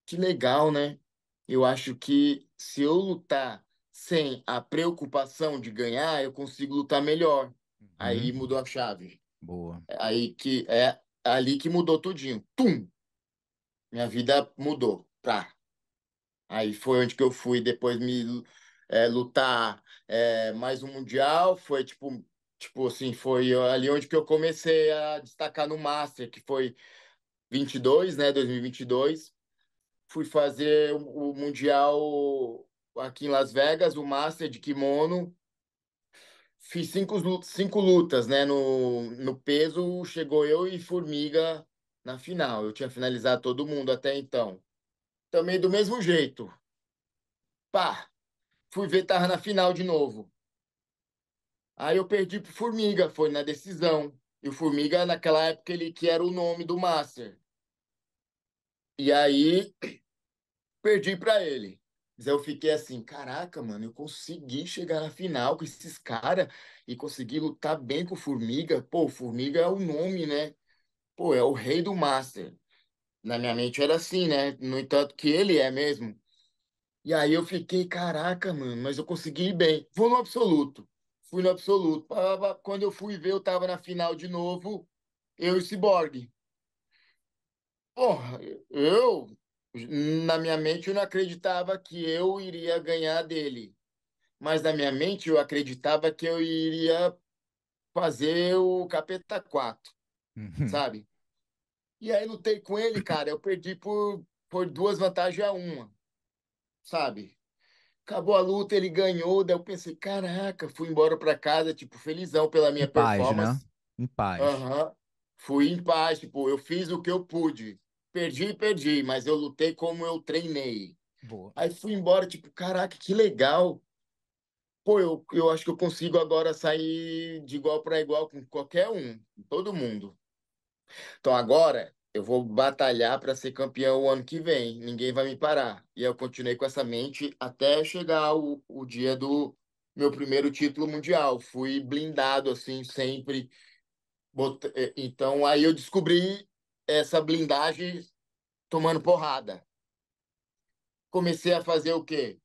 que legal, né? Eu acho que se eu lutar sem a preocupação de ganhar, eu consigo lutar melhor. Uhum. Aí mudou a chave. Boa. É aí que é ali que mudou tudinho. Tum! Minha vida mudou. Tá. Aí foi onde que eu fui depois me é, lutar é, mais um mundial. Foi tipo, tipo assim, foi ali onde que eu comecei a destacar no Master, que foi 22, né, 2022. Fui fazer o, o mundial aqui em Las Vegas, o Master de kimono, Fiz cinco, cinco lutas, né? No, no peso, chegou eu e Formiga na final. Eu tinha finalizado todo mundo até então. Também do mesmo jeito. Pá! Fui ver, tava na final de novo. Aí eu perdi pro Formiga, foi na decisão. E o Formiga, naquela época, ele que era o nome do Master. E aí, perdi para ele. Mas eu fiquei assim, caraca, mano, eu consegui chegar na final com esses caras e consegui lutar bem com o Formiga. Pô, Formiga é o nome, né? Pô, é o rei do Master. Na minha mente era assim, né? No entanto, que ele é mesmo. E aí eu fiquei, caraca, mano, mas eu consegui ir bem. Vou no absoluto. Fui no absoluto. Quando eu fui ver, eu tava na final de novo, eu e o Cyborg. Porra, eu na minha mente, eu não acreditava que eu iria ganhar dele. Mas na minha mente, eu acreditava que eu iria fazer o Capeta 4, uhum. sabe? E aí lutei com ele, cara. Eu perdi por, por duas vantagens a uma, sabe? Acabou a luta, ele ganhou. Daí eu pensei, caraca, fui embora pra casa, tipo, felizão pela minha em performance. Paz, né? Em paz. Uhum. Fui em paz, tipo, eu fiz o que eu pude, perdi, e perdi, mas eu lutei como eu treinei. Boa. Aí fui embora, tipo, caraca, que legal. Pô, eu, eu acho que eu consigo agora sair de igual para igual com qualquer um, todo mundo. Então agora eu vou batalhar para ser campeão o ano que vem, ninguém vai me parar. E eu continuei com essa mente até chegar o, o dia do meu primeiro título mundial. Fui blindado assim, sempre. Eh, então aí eu descobri essa blindagem tomando porrada. Comecei a fazer o quê?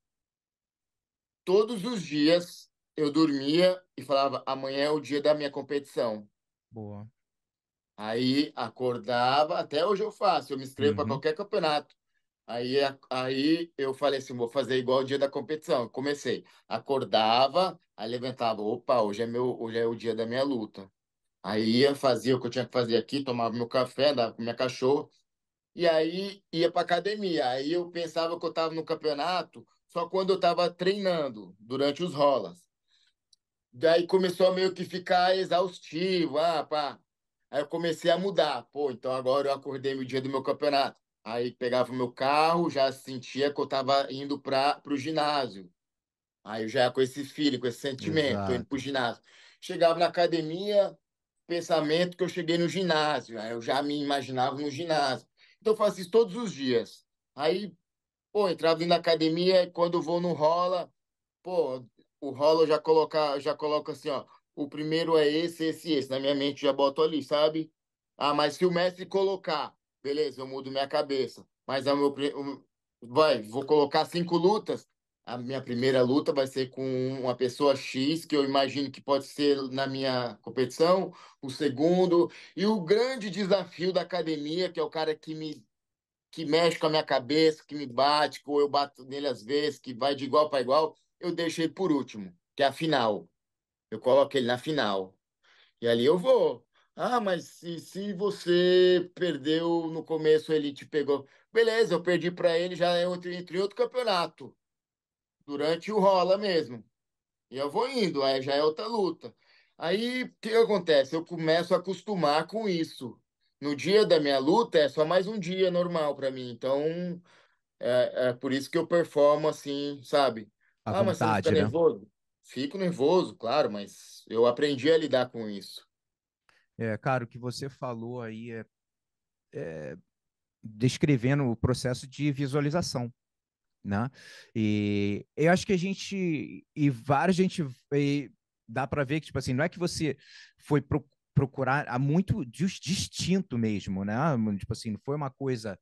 Todos os dias eu dormia e falava: amanhã é o dia da minha competição. Boa. Aí acordava, até hoje eu faço, eu me inscrevo uhum. para qualquer campeonato. Aí, aí eu falei assim, vou fazer igual o dia da competição. comecei, acordava, aí levantava, opa, hoje é meu, hoje é o dia da minha luta. Aí ia, fazia o que eu tinha que fazer aqui, tomava meu café, dava com minha cachorra, e aí ia para academia. Aí eu pensava que eu estava no campeonato só quando eu estava treinando, durante os rolas. Daí começou a meio que ficar exaustivo, ah, pá. Aí eu comecei a mudar. Pô, então agora eu acordei no dia do meu campeonato. Aí pegava o meu carro, já sentia que eu estava indo para o ginásio. Aí eu já ia com esse feeling, com esse sentimento, Exato. indo para o ginásio. Chegava na academia, pensamento que eu cheguei no ginásio, aí eu já me imaginava no ginásio. Então eu faço isso todos os dias. Aí, pô, entrava na academia e quando eu vou no rola, pô, o rola eu já coloca, já coloco assim, ó, o primeiro é esse, esse, esse. Na minha mente já boto ali, sabe? Ah, mas se o mestre colocar, beleza, eu mudo minha cabeça. Mas é o meu, vai, vou colocar cinco lutas, a minha primeira luta vai ser com uma pessoa X, que eu imagino que pode ser na minha competição, o segundo. E o grande desafio da academia, que é o cara que me que mexe com a minha cabeça, que me bate, que eu bato nele às vezes, que vai de igual para igual, eu deixo ele por último, que é a final. Eu coloco ele na final. E ali eu vou. Ah, mas se, se você perdeu no começo, ele te pegou. Beleza, eu perdi para ele, já é outro, entre outro campeonato durante o rola mesmo. E eu vou indo, aí já é outra luta. Aí o que acontece? Eu começo a acostumar com isso. No dia da minha luta é só mais um dia normal para mim. Então é, é, por isso que eu performo assim, sabe? A ah, vontade, mas você fica né? nervoso? Fico nervoso, claro, mas eu aprendi a lidar com isso. É, cara, o que você falou aí é, é descrevendo o processo de visualização né? E eu acho que a gente e várias gente e dá para ver que tipo assim, não é que você foi pro, procurar há muito distinto mesmo, né? Ah, tipo assim, não foi uma coisa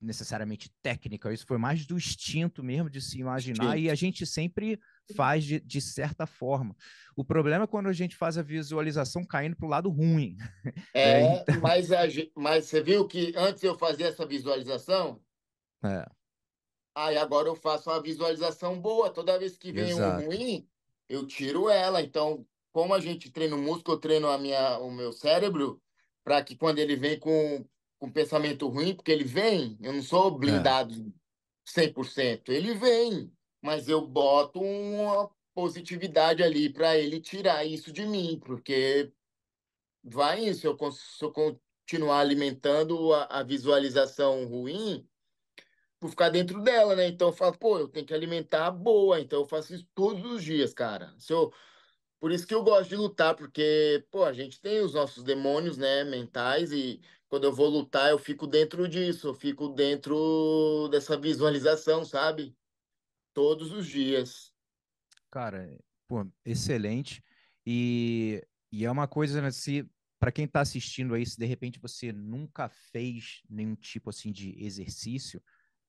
necessariamente técnica, isso foi mais do instinto mesmo de se imaginar Sim. e a gente sempre faz de, de, certa forma. O problema é quando a gente faz a visualização caindo para o lado ruim. É, é então... mas, a, mas você viu que antes eu fazia essa visualização, é. Aí agora eu faço uma visualização boa. Toda vez que vem Exato. um ruim, eu tiro ela. Então, como a gente treina o músculo, eu treino a minha, o meu cérebro para que quando ele vem com, um pensamento ruim, porque ele vem, eu não sou é. blindado é. 100%, ele vem, mas eu boto uma positividade ali para ele tirar isso de mim, porque vai isso, eu, se eu continuar alimentando a, a visualização ruim, por ficar dentro dela, né? Então eu falo, pô, eu tenho que alimentar a boa, então eu faço isso todos os dias, cara. Se eu... Por isso que eu gosto de lutar, porque, pô, a gente tem os nossos demônios, né, mentais, e quando eu vou lutar, eu fico dentro disso, eu fico dentro dessa visualização, sabe? Todos os dias. Cara, pô, excelente. E, e é uma coisa, né, se para quem está assistindo aí, se de repente você nunca fez nenhum tipo assim de exercício,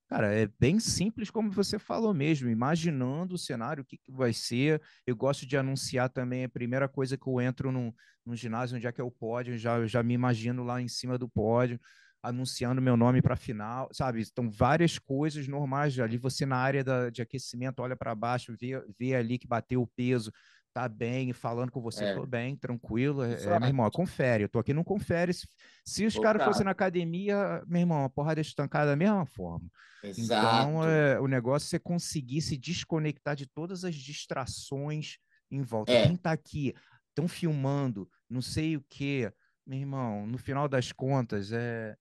Cara, é bem simples como você falou mesmo, imaginando o cenário, o que, que vai ser. Eu gosto de anunciar também, é a primeira coisa que eu entro num, num ginásio, onde é que é o pódio, já, já me imagino lá em cima do pódio, anunciando meu nome para a final, sabe? Então, várias coisas normais ali. Você na área da, de aquecimento, olha para baixo, vê, vê ali que bateu o peso, tá bem, falando com você, é. tô bem, tranquilo. É, é meu irmão, confere. Eu tô aqui, não confere. Se, se os caras fossem na academia, meu irmão, a porrada estancada da mesma forma. Então, Exato. Então, é, o negócio é você conseguir se desconectar de todas as distrações em volta. É. Quem tá aqui, tão filmando, não sei o quê. Meu irmão, no final das contas, é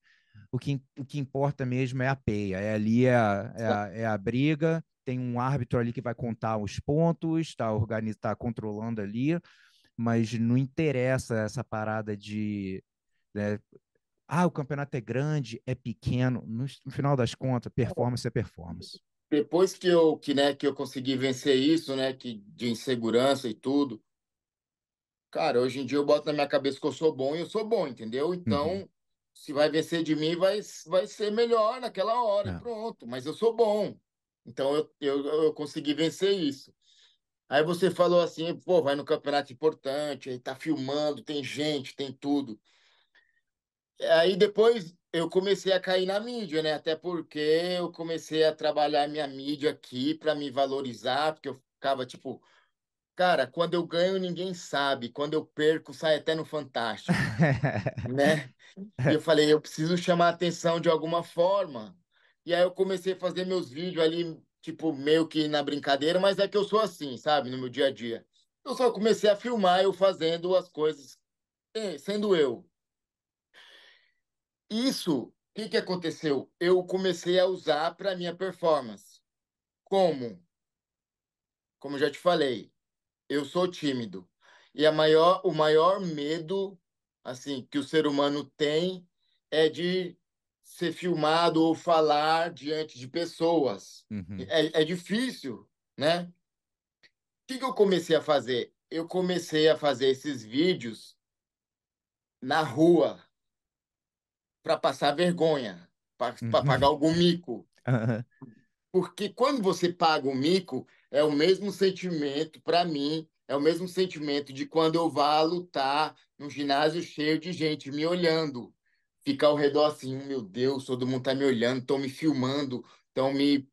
o que, o que importa mesmo é a peia. É ali é a, é a, é a briga, tem um árbitro ali que vai contar os pontos, está tá controlando ali, mas não interessa essa parada de. Né, ah, o campeonato é grande, é pequeno. No, no final das contas, performance é performance. Depois que eu, que, né, que eu consegui vencer isso, né, que, de insegurança e tudo, cara, hoje em dia eu boto na minha cabeça que eu sou bom e eu sou bom, entendeu? Então, uhum. se vai vencer de mim, vai, vai ser melhor naquela hora, é. pronto. Mas eu sou bom, então eu, eu, eu consegui vencer isso. Aí você falou assim, pô, vai no campeonato importante, aí tá filmando, tem gente, tem tudo. Aí depois eu comecei a cair na mídia, né? Até porque eu comecei a trabalhar minha mídia aqui para me valorizar, porque eu ficava tipo, cara, quando eu ganho ninguém sabe, quando eu perco sai até no Fantástico, né? E eu falei, eu preciso chamar a atenção de alguma forma. E aí eu comecei a fazer meus vídeos ali, tipo, meio que na brincadeira, mas é que eu sou assim, sabe, no meu dia a dia. Eu só comecei a filmar eu fazendo as coisas, é, sendo eu. Isso, o que, que aconteceu? Eu comecei a usar para minha performance. Como? Como eu já te falei, eu sou tímido. E a maior, o maior medo assim que o ser humano tem é de ser filmado ou falar diante de pessoas. Uhum. É, é, difícil, né? O que, que eu comecei a fazer? Eu comecei a fazer esses vídeos na rua para passar vergonha, para uhum. pagar algum mico. Uhum. Porque quando você paga um mico, é o mesmo sentimento para mim, é o mesmo sentimento de quando eu vá lutar num ginásio cheio de gente me olhando ficar ao redor assim, meu Deus, todo mundo tá me olhando, estão me filmando, estão me.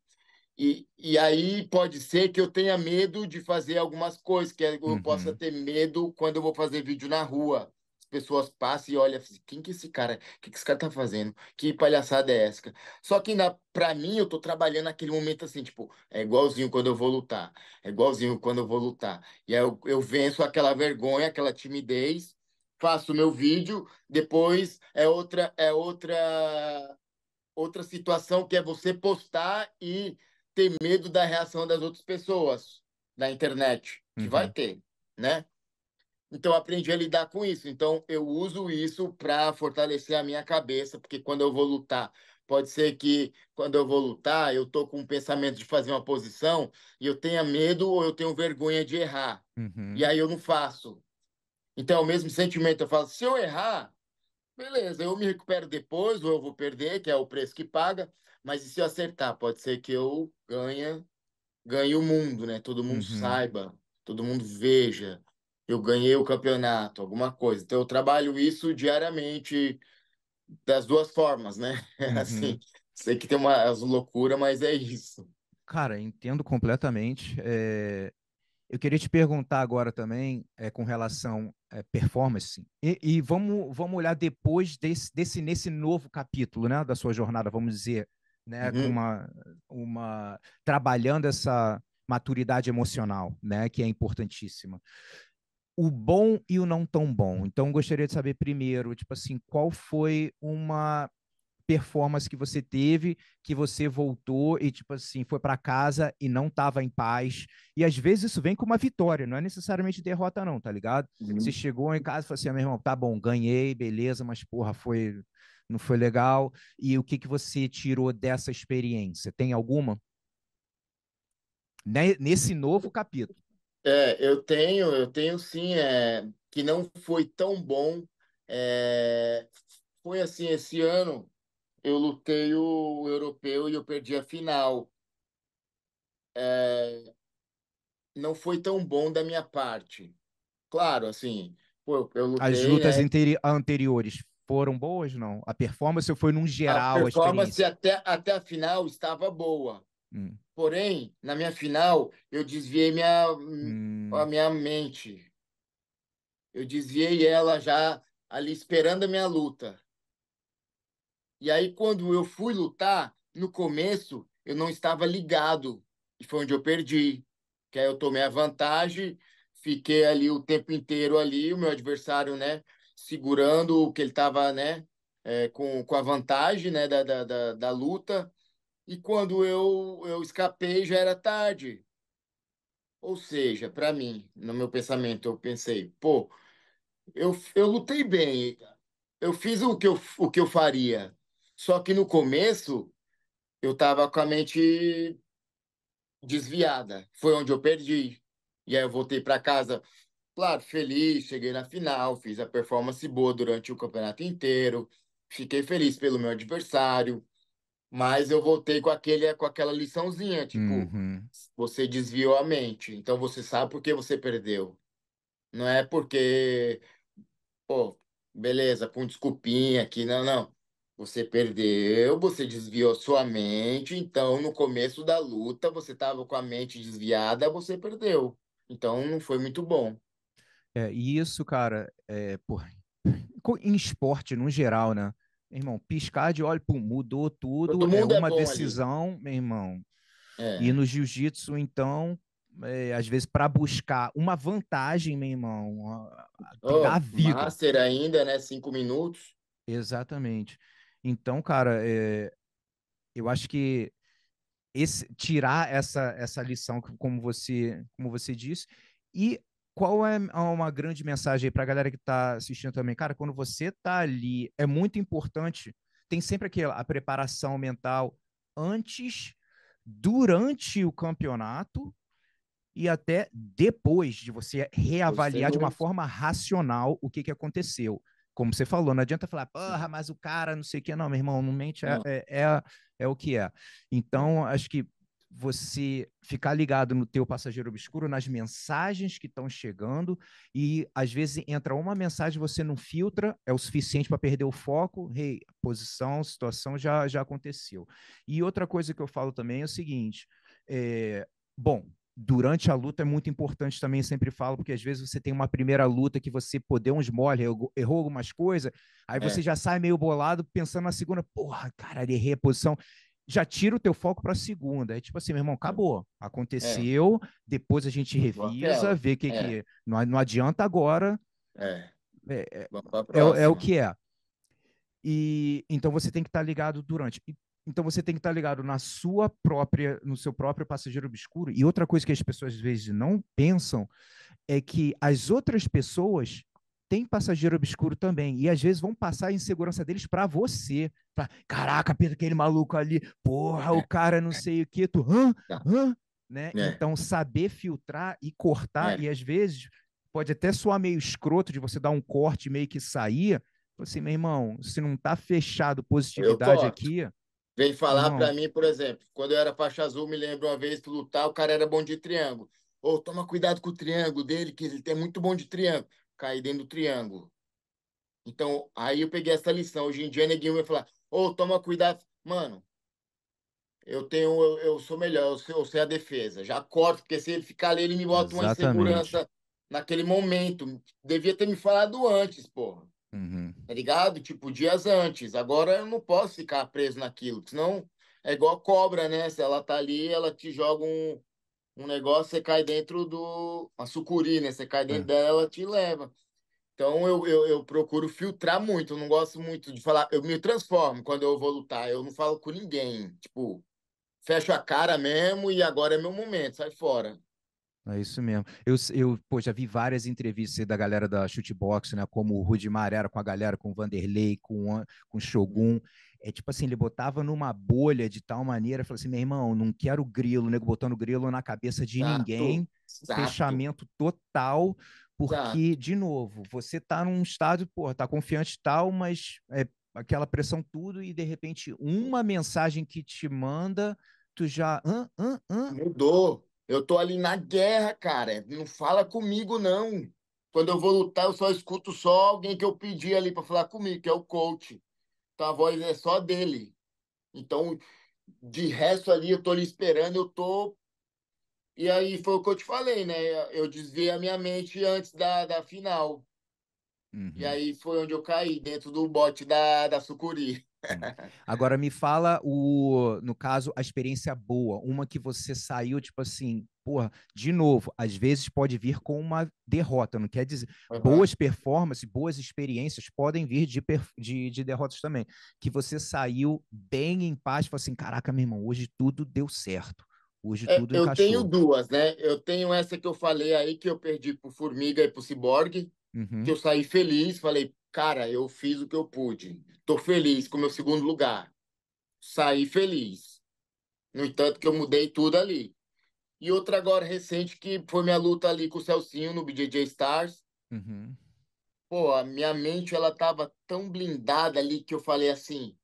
E, e aí pode ser que eu tenha medo de fazer algumas coisas, que eu uhum. possa ter medo quando eu vou fazer vídeo na rua. As pessoas passam e olham assim, quem que esse cara, o que, que esse cara tá fazendo? Que palhaçada é essa? Só que ainda pra mim, eu tô trabalhando naquele momento assim, tipo, é igualzinho quando eu vou lutar, é igualzinho quando eu vou lutar. E aí eu, eu venço aquela vergonha, aquela timidez, faço meu vídeo, depois é outra é outra outra situação que é você postar e ter medo da reação das outras pessoas na internet, que uhum. vai ter, né? Então aprendi a lidar com isso. Então eu uso isso para fortalecer a minha cabeça, porque quando eu vou lutar, pode ser que quando eu vou lutar, eu tô com o pensamento de fazer uma posição e eu tenha medo ou eu tenho vergonha de errar. Uhum. E aí eu não faço. Então, é o mesmo sentimento. Eu falo, se eu errar, beleza, eu me recupero depois, ou eu vou perder, que é o preço que paga. Mas e se eu acertar? Pode ser que eu ganhe, ganhe o mundo, né? Todo mundo uhum. saiba, todo mundo veja. Eu ganhei o campeonato, alguma coisa. Então, eu trabalho isso diariamente das duas formas, né? É assim, uhum. assim, sei que tem uma loucura, mas é isso. Cara, entendo completamente. É, eu queria te perguntar agora também é, com relação é, performance e, e, vamos, vamos olhar depois desse, desse nesse novo capítulo, né, da sua jornada, vamos dizer, né, uhum. uma, uma trabalhando essa maturidade emocional, né, que é importantíssima. O bom e o não tão bom. Então, gostaria de saber primeiro, tipo assim, qual foi uma performance que você teve, que você voltou e, tipo assim, foi para casa e não estava em paz. E às vezes isso vem com uma vitória, não é necessariamente derrota, não, tá ligado? Uhum. Você chegou em casa e falou assim: ah, meu irmão, tá bom, ganhei, beleza, mas porra, foi. Não foi legal. E o que, que você tirou dessa experiência? Tem alguma? Né, nesse novo capítulo. É, eu tenho, eu tenho sim, é, que não foi tão bom. É, foi assim, esse ano eu lutei o europeu e eu perdi a final. É, não foi tão bom da minha parte. Claro, assim, pô, eu lutei, As lutas né? anteriores foram boas, não? A performance foi num geral. A performance até, até a final estava boa. Hum. Porém, na minha final, eu desviei minha, hum. a minha mente. Eu desviei ela já ali esperando a minha luta. E aí, quando eu fui lutar, no começo, eu não estava ligado. E foi onde eu perdi. Que aí eu tomei a vantagem, fiquei ali o tempo inteiro ali, o meu adversário, né? Segurando o que ele estava, né? É, com, com a vantagem, né? Da, da, da, da luta. E quando eu, eu escapei, já era tarde. Ou seja, para mim, no meu pensamento, eu pensei, pô, eu, eu lutei bem, eu fiz o que eu, o que eu faria. Só que no começo, eu estava com a mente desviada. Foi onde eu perdi. E aí eu voltei para casa, claro, feliz, cheguei na final, fiz a performance boa durante o campeonato inteiro, fiquei feliz pelo meu adversário, mas eu voltei com aquele com aquela liçãozinha, tipo, uhum. você desviou a mente, então você sabe por que você perdeu. Não é porque pô, beleza, com desculpinha aqui, não, não. Você perdeu, você desviou sua mente, então no começo da luta você estava com a mente desviada, você perdeu. Então não foi muito bom. É, isso, cara, é, porra, em esporte no geral, né? Irmão, piscar de olho, pum, mudou tudo, é, é uma é decisão, ali. meu irmão. É. E no jiu-jitsu, então, é, às vezes para buscar uma vantagem, meu irmão, a, a, oh, a vida. Master ainda, né? Cinco minutos. Exatamente. Então, cara, é, eu acho que esse, tirar essa, essa lição, como você, como você disse, e qual é uma grande mensagem para a galera que está assistindo também? Cara, quando você está ali, é muito importante, tem sempre aquela a preparação mental antes, durante o campeonato e até depois de você reavaliar de uma forma racional o que, que aconteceu como você falou, não adianta falar, hum. porra, mas o cara não sei o que, não, meu irmão, não mente, é, é, é, é, o que é. Então, acho que você ficar ligado no teu passageiro obscuro, nas mensagens que estão chegando, e às vezes entra uma mensagem, você não filtra, é o suficiente para perder o foco, hey, posição, situação já, já aconteceu. E outra coisa que eu falo também é o seguinte, é, bom, durante a luta é muito importante também, sempre falo, porque às vezes você tem uma primeira luta que você poder deu uns mole, errou algumas coisas, aí é. você já sai meio bolado pensando na segunda, porra, cara, errei a posição. Já tira o teu foco para a segunda. É tipo assim, meu irmão, acabou. É. Aconteceu, é. depois a gente revisa, vê que, é. que não, não adianta agora. É. É, é, é o é que é. E então você tem que estar tá ligado durante. E então você tem que estar tá ligado na sua própria, no seu próprio passageiro obscuro. E outra coisa que as pessoas às vezes não pensam é que as outras pessoas têm passageiro obscuro também e às vezes vão passar a insegurança deles para você. Pra, Caraca, Pedro, aquele maluco ali, porra, o é. cara não sei o que, tu, hã? Tá. hã? Né? É. Então saber filtrar e cortar é. e às vezes pode até soar meio escroto de você dar um corte meio que sair, assim, meu irmão, se não tá fechado positividade aqui, Vem falar para mim, por exemplo, quando eu era faixa azul, me lembro uma vez lutar, o cara era bom de triângulo. ou oh, toma cuidado com o triângulo dele, que ele tem muito bom de triângulo. Caí dentro do triângulo. Então, aí eu peguei essa lição. Hoje em dia, ninguém vai falar, ou oh, toma cuidado. Mano, eu tenho, eu, eu sou melhor, eu sei, eu sei, a defesa. Já corto, porque se ele ficar ali, ele me bota Exatamente. uma insegurança naquele momento. Devia ter me falado antes, porra. Uhum. Tá ligado? Tipo, dias antes. Agora eu não posso ficar preso naquilo, senão é igual cobra, né? Se ela tá ali, ela te joga um, um negócio, você cai dentro do. Uma sucuri, né? Você cai dentro é. dela, ela te leva. Então eu, eu, eu, procuro filtrar muito, eu não gosto muito de falar. Eu me transformo quando eu vou lutar, eu não falo com ninguém. Tipo, fecho a cara mesmo e agora é meu momento, sai fora. É isso mesmo. Eu, eu pô, já vi várias entrevistas da galera da Shootbox, né? Como o Rudy Marera com a galera, com o Vanderlei, com, com o Shogun. É tipo assim, ele botava numa bolha de tal maneira, falou assim: meu irmão, não quero grilo, nego botando grilo na cabeça de Exato. ninguém. Exato. Fechamento total. Porque, Exato. de novo, você tá num estado, pô, tá confiante tal, mas é aquela pressão tudo, e de repente, uma mensagem que te manda, tu já. Hã, hã, hã? Mudou. Eu tô ali na guerra, cara. Não fala comigo, não. Quando eu vou lutar, eu só escuto só alguém que eu pedi ali para falar comigo, que é o coach. Então a voz é só dele. Então, de resto ali, eu tô ali esperando, eu tô. E aí foi o que eu te falei, né? Eu desviei a minha mente antes da, da final. Uhum. E aí foi onde eu caí, dentro do bote da, da Sucuri. Agora me fala o, no caso, a experiência boa, uma que você saiu tipo assim, porra, de novo, às vezes pode vir com uma derrota, não quer dizer, uhum. boas performances, boas experiências podem vir de, de, de, derrotas também, que você saiu bem em paz, falou assim, caraca, meu irmão, hoje tudo deu certo. Hoje é, tudo é, eu encaixou. tenho duas, né? Eu tenho essa que eu falei aí que eu perdi pro Formiga e pro Ciborgue Uhum. Que eu saí feliz, falei, cara, eu fiz o que eu pude. Tô feliz com o meu segundo lugar. Saí feliz. No entanto, que eu mudei tudo ali. E outra agora recente, que foi minha luta ali com o Celcinho no BJJ Stars. Uhum. Pô, a minha mente, ela tava tão blindada ali que eu falei assim,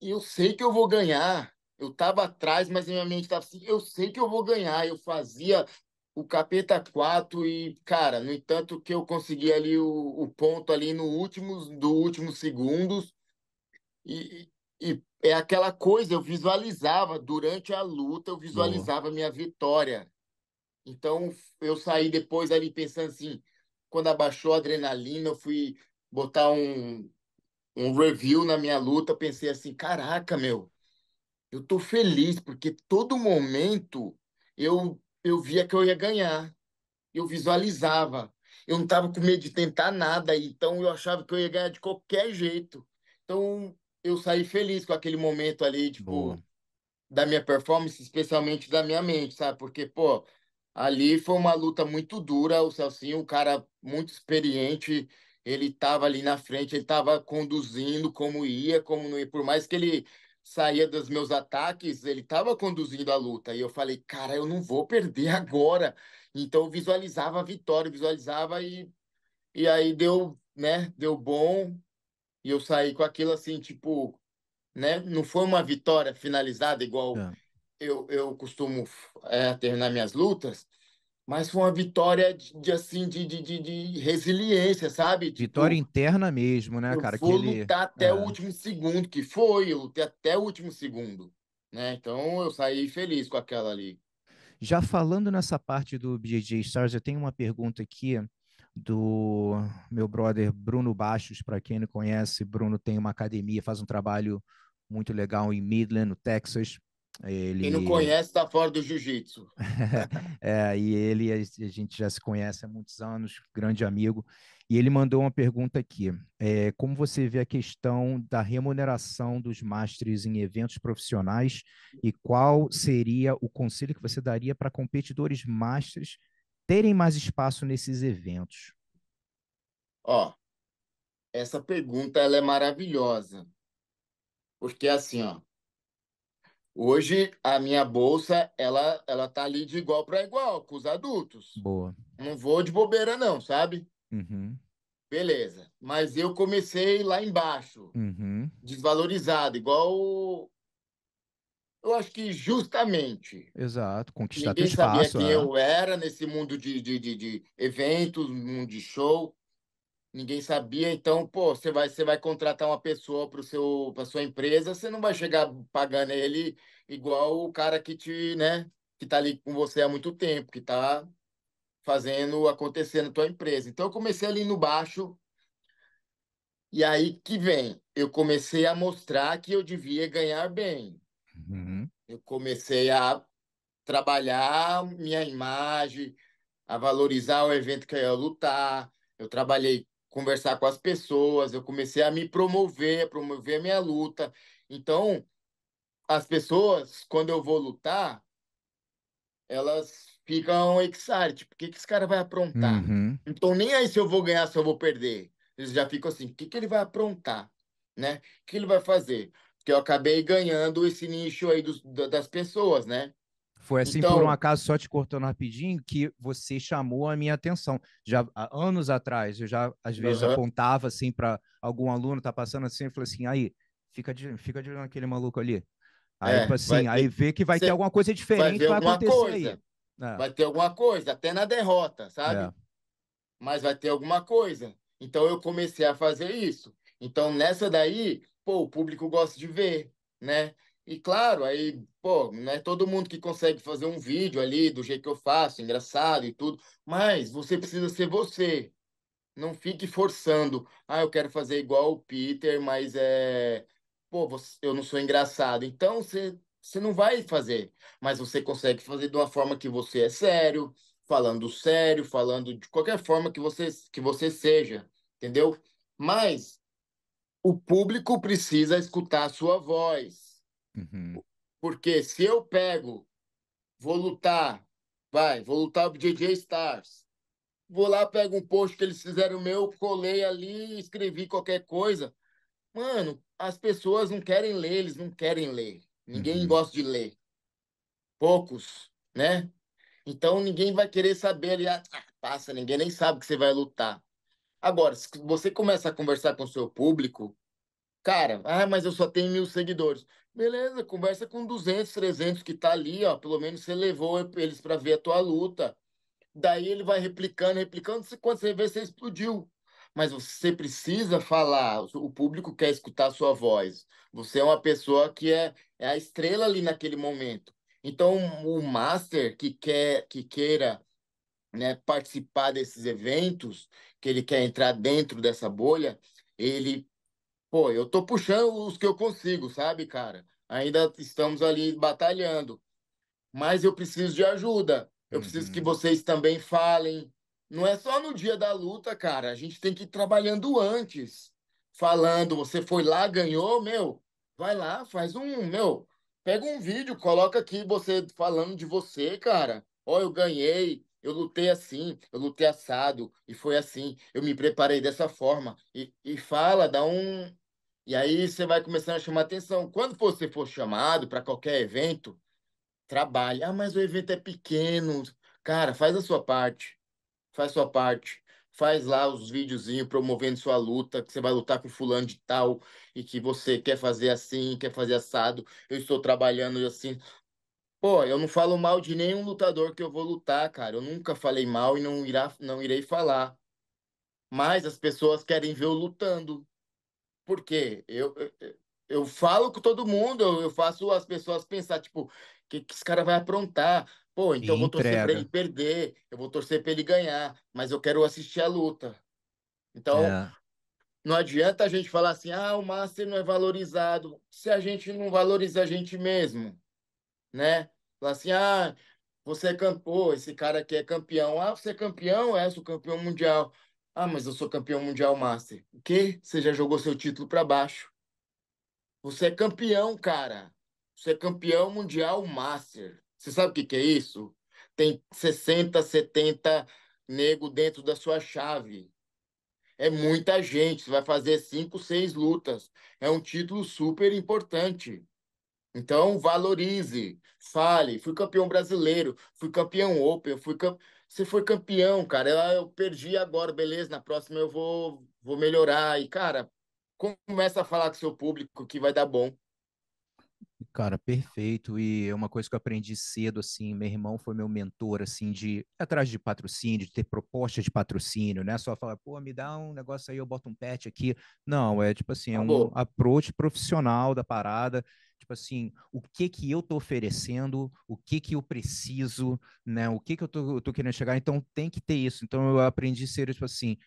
eu sei que eu vou ganhar. Eu tava atrás, mas a minha mente tava assim, eu sei que eu vou ganhar. Eu fazia o Capeta 4 e, cara, no entanto que eu consegui ali o, o ponto ali no últimos do últimos segundos e, e é aquela coisa, eu visualizava durante a luta, eu visualizava minha vitória. Então eu saí depois ali pensando assim, quando abaixou a adrenalina, eu fui botar um um review na minha luta, pensei assim, caraca, meu, eu tô feliz porque todo momento eu eu via que eu ia ganhar. Eu visualizava. Eu não estava com medo de tentar nada, então eu achava que eu ia ganhar de qualquer jeito. Então eu saí feliz com aquele momento ali, tipo, Boa. da minha performance, especialmente da minha mente, sabe? Porque, pô, ali foi uma luta muito dura. O Celcinho, um cara muito experiente, ele estava ali na frente, ele estava conduzindo como ia, como não ia. Por mais que ele saía dos meus ataques, ele estava conduzindo a luta. E eu falei, cara, eu não vou perder agora. Então eu visualizava a vitória, visualizava e, e aí deu, né? Deu bom. E eu saí com aquilo assim, tipo, né? Não foi uma vitória finalizada igual é. eu, eu costumo é, terminar minhas lutas, mas foi uma vitória de, de assim de, de, de, resiliência, sabe? Tipo vitória interna mesmo, né, cara? Eu vou que lutar ele... até é. o último segundo, que foi, eu lutei até o último segundo, né? Então eu saí feliz com aquela ali. Já falando nessa parte do BJJ Stars, eu tenho uma pergunta aqui do meu brother Bruno Baixos, para quem não conhece, Bruno tem uma academia, faz um trabalho muito legal em Midland, no Texas. Ele... Quem não conhece está fora do jiu-jitsu. é, e ele, a gente já se conhece há muitos anos, grande amigo. E ele mandou uma pergunta aqui: é, como você vê a questão da remuneração dos mestres em eventos profissionais e qual seria o conselho que você daria para competidores mestres terem mais espaço nesses eventos? Ó, essa pergunta ela é maravilhosa, porque assim, ó, Hoje a minha bolsa ela ela tá ali de igual para igual com os adultos. Boa. Não vou de bobeira não, sabe? Uhum. Beleza. Mas eu comecei lá embaixo, uhum. desvalorizado, igual. Eu acho que justamente. Exato, conquistar Ninguém teu espaço. Ninguém sabia quem é. eu era nesse mundo de, de, de, de eventos, mundo de show ninguém sabia. Então, pô, você vai, você vai contratar uma pessoa para seu, para sua empresa, você não vai chegar pagando ele igual o cara que te, né, que tá ali com você há muito tempo, que tá fazendo acontecer na tua empresa. Então, eu comecei ali no baixo. E aí que vem, eu comecei a mostrar que eu devia ganhar bem. Uhum. Eu comecei a trabalhar minha imagem, a valorizar o evento que eu ia lutar. Eu trabalhei conversar com as pessoas, eu comecei a me promover, promover a minha luta. Então, as pessoas, quando eu vou lutar, elas ficam excited. Por que, que esse cara vai aprontar? Uhum. Então, nem aí se eu vou ganhar, se eu vou perder. Eles já ficam assim, o que, que ele vai aprontar? Né? O que ele vai fazer? Porque eu acabei ganhando esse nicho aí dos, das pessoas, né? Foi assim, então... por um acaso, só te cortando rapidinho, que você chamou a minha atenção. Já há anos atrás, eu já, às vezes, uhum. apontava assim para algum aluno, tá passando assim, e falei assim: aí, fica de, fica de olho naquele maluco ali. Aí, é, tipo assim, ter... aí vê que vai Cê... ter alguma coisa diferente vai, vai acontecer coisa. aí. É. Vai ter alguma coisa, até na derrota, sabe? É. Mas vai ter alguma coisa. Então eu comecei a fazer isso. Então nessa daí, pô, o público gosta de ver, né? E claro, aí, pô, não é todo mundo que consegue fazer um vídeo ali do jeito que eu faço, engraçado e tudo, mas você precisa ser você. Não fique forçando. Ah, eu quero fazer igual o Peter, mas é. Pô, você... eu não sou engraçado. Então, você você não vai fazer, mas você consegue fazer de uma forma que você é sério, falando sério, falando de qualquer forma que você, que você seja, entendeu? Mas o público precisa escutar a sua voz. Uhum. Porque se eu pego, vou lutar, vai, vou lutar o DJ Stars, vou lá, pego um post que eles fizeram meu, colei ali, escrevi qualquer coisa. Mano, as pessoas não querem ler, eles não querem ler. Ninguém uhum. gosta de ler. Poucos, né? Então ninguém vai querer saber ali, ah, ah passa, ninguém nem sabe que você vai lutar. Agora, se você começa a conversar com o seu público, Cara, ah, mas eu só tenho mil seguidores. Beleza, conversa com 200, 300 que tá ali, ó. Pelo menos você levou eles para ver a tua luta. Daí ele vai replicando, replicando. Quando você vê, você explodiu. Mas você precisa falar. O público quer escutar a sua voz. Você é uma pessoa que é, é a estrela ali naquele momento. Então, o master que quer, que queira né, participar desses eventos, que ele quer entrar dentro dessa bolha, ele pô, eu tô puxando os que eu consigo, sabe, cara? Ainda estamos ali batalhando. Mas eu preciso de ajuda. Eu uhum. preciso que uhum. vocês também falem. Não é só no dia da luta, cara. A gente tem que ir trabalhando antes. Falando, você foi lá, ganhou, meu. Vai lá, faz um, meu. Pega um vídeo, coloca aqui você falando de você, cara. Ó, oh, eu ganhei, eu lutei assim, eu lutei assado, e foi assim, eu me preparei dessa forma. E, e fala, dá um, e aí você vai começando a chamar atenção. Quando você for chamado para qualquer evento, trabalhe. Ah, mas o evento é pequeno. Cara, faz a sua parte. Faz sua parte. Faz lá os videozinhos promovendo sua luta, que você vai lutar com fulano de tal e que você quer fazer assim, quer fazer assado. Eu estou trabalhando assim. Pô, eu não falo mal de nenhum lutador que eu vou lutar, cara. Eu nunca falei mal e não, irá, não irei falar. Mas as pessoas querem ver eu lutando. Porque eu, eu, falo com todo mundo, eu, eu faço as pessoas pensar, tipo, que, que esse cara vai aprontar? Pô, então eu vou torcer para ele perder, eu vou torcer para ele ganhar, mas eu quero assistir a luta. Então, é. não adianta a gente falar assim, ah, o Master não é valorizado, se a gente não valoriza a gente mesmo, né? Falar assim, ah, você é campeão, esse cara aqui é campeão, ah, você é campeão, é, sou campeão mundial. Ah, mas eu sou campeão mundial master. O quê? Você já jogou seu título para baixo. Você é campeão, cara. Você é campeão mundial master. Você sabe o que, que é isso? Tem 60, 70 nego dentro da sua chave. É muita gente. Você vai fazer 5, 6 lutas. É um título super importante. Então, valorize, fale. Fui campeão brasileiro, fui campeão Open, fui campeão você foi campeão, cara. Eu, eu perdi agora, beleza. Na próxima eu vou, vou melhorar. E, cara, começa a falar com o seu público que vai dar bom. Cara, perfeito. E é uma coisa que eu aprendi cedo, assim, meu irmão foi meu mentor, assim, de atrás de patrocínio, de ter proposta de patrocínio, né? Só falar, pô, me dá um negócio aí, eu boto um pet aqui. Não, é tipo assim, é tá um approach profissional da parada Tipo assim, o que que eu tô oferecendo, o que que eu preciso, né? O que que eu tô, eu tô querendo chegar. Então tem que ter isso. Então eu aprendi a ser tipo assim,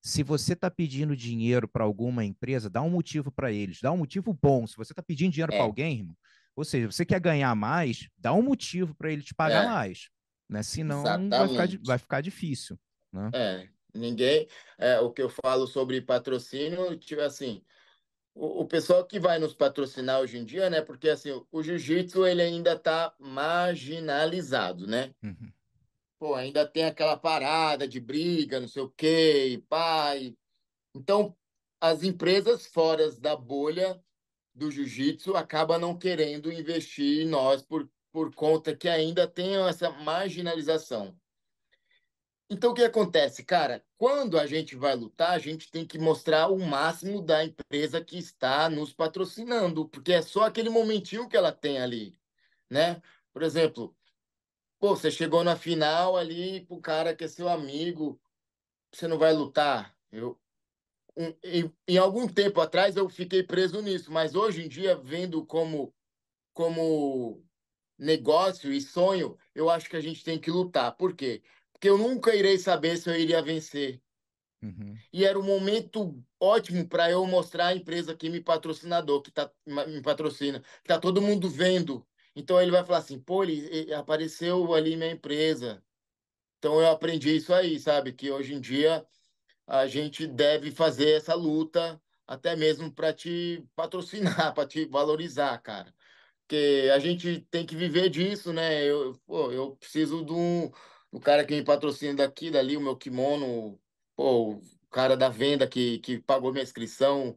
se você tá pedindo dinheiro para alguma empresa, dá um motivo para eles, dá um motivo bom. Se você tá pedindo dinheiro é. para alguém, irmão, ou seja, você quer ganhar mais, dá um motivo para ele te pagar é. mais, né? Senão vai ficar, vai ficar, difícil, né? É, ninguém, é, o que eu falo sobre patrocínio, tipo assim, o, pessoal que vai nos patrocinar hoje em dia, né? Porque assim, o, jiu-jitsu ele ainda está marginalizado, né? Uhum. Pô, ainda tem aquela parada de briga, não sei o quê, pai. Então, as empresas fora da bolha do jiu-jitsu acabam não querendo investir em nós por, por conta que ainda tem essa marginalização. Então, o que acontece, cara? Quando a gente vai lutar, a gente tem que mostrar o máximo da empresa que está nos patrocinando, porque é só aquele momentinho que ela tem ali, né? Por exemplo, pô, você chegou na final ali pro cara que é seu amigo, você não vai lutar. Eu, um, em, em, algum tempo atrás eu fiquei preso nisso, mas hoje em dia, vendo como, como negócio e sonho, eu acho que a gente tem que lutar. Por quê? porque eu nunca irei saber se eu iria vencer. Uhum. E era um momento ótimo para eu mostrar a empresa que me patrocinador, que tá, me patrocina, que tá todo mundo vendo. Então ele vai falar assim, pô, ele, ele apareceu ali minha empresa. Então eu aprendi isso aí, sabe? Que hoje em dia a gente deve fazer essa luta até mesmo para te patrocinar, para te valorizar, cara. Porque a gente tem que viver disso, né? Eu, pô, eu preciso de um o cara que me patrocina daqui, dali, o meu kimono, pô, o cara da venda que, que pagou minha inscrição,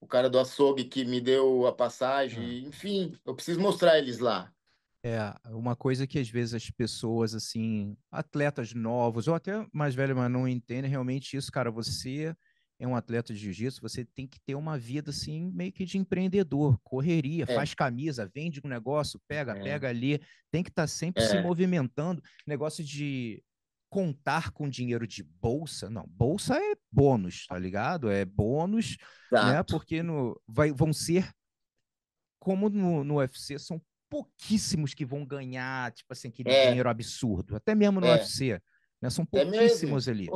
o cara do açougue que me deu a passagem, hum. enfim, eu preciso mostrar eles lá. É, uma coisa que às vezes as pessoas, assim, atletas novos ou até mais velhos, mas não entendem realmente isso, cara, você é um atleta de jiu-jitsu, você tem que ter uma vida assim, meio que de empreendedor, correria, é. faz camisa, vende um negócio, pega, é. pega ali, tem que estar tá sempre é. se movimentando. Negócio de contar com dinheiro de bolsa, não, bolsa é bônus, tá ligado? É bônus, né? Exato. né? Porque no, vai, vão ser, como no, no UFC, são pouquíssimos que vão ganhar, tipo assim, aquele é. dinheiro absurdo, até mesmo no é. UFC né? São é pouquíssimos ali.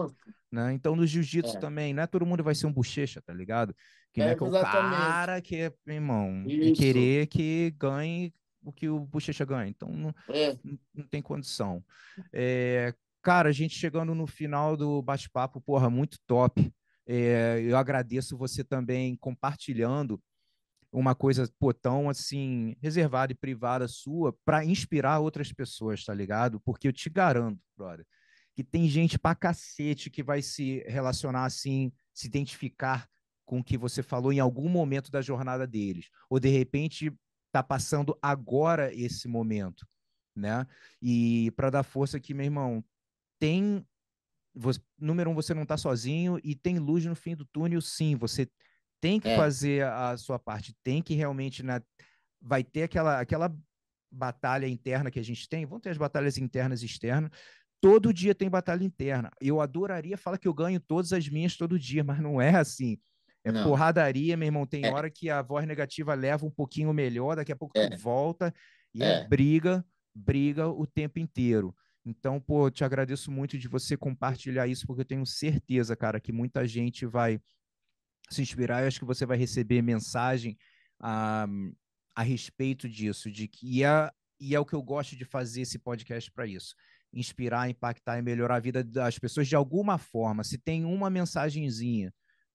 Né? Então, no jiu-jitsu é. também, não é todo mundo vai ser um bochecha, tá ligado? Que é, é que o cara que, é, irmão, e querer que ganhe o que o bochecha ganha. Então, não, é. não tem condição. É, cara, a gente chegando no final do bate-papo, porra, muito top. eu agradeço você também compartilhando uma coisa pô, tão assim reservada e privada sua para inspirar outras pessoas, tá ligado? Porque eu te garanto, brother, que tem gente pra cacete que vai se relacionar assim, se identificar com o que você falou em algum momento da jornada deles, ou de repente tá passando agora esse momento, né? E para dar força aqui, meu irmão, tem você, número um, você não tá sozinho e tem luz no fim do túnel, sim. Você tem que é. fazer a sua parte, tem que realmente né, vai ter aquela aquela batalha interna que a gente tem, vão ter as batalhas internas e externas, Todo dia tem batalha interna. Eu adoraria falar que eu ganho todas as minhas todo dia, mas não é assim. É não. porradaria, meu irmão. Tem é. hora que a voz negativa leva um pouquinho melhor, daqui a pouco é. tu volta e é. briga, briga o tempo inteiro. Então, pô, te agradeço muito de você compartilhar isso, porque eu tenho certeza, cara, que muita gente vai se inspirar. Eu acho que você vai receber mensagem a, ah, a respeito disso, de que e é, e é o que eu gosto de fazer esse podcast para isso inspirar, impactar e melhorar a vida das pessoas de alguma forma. Se tem uma mensagenzinha,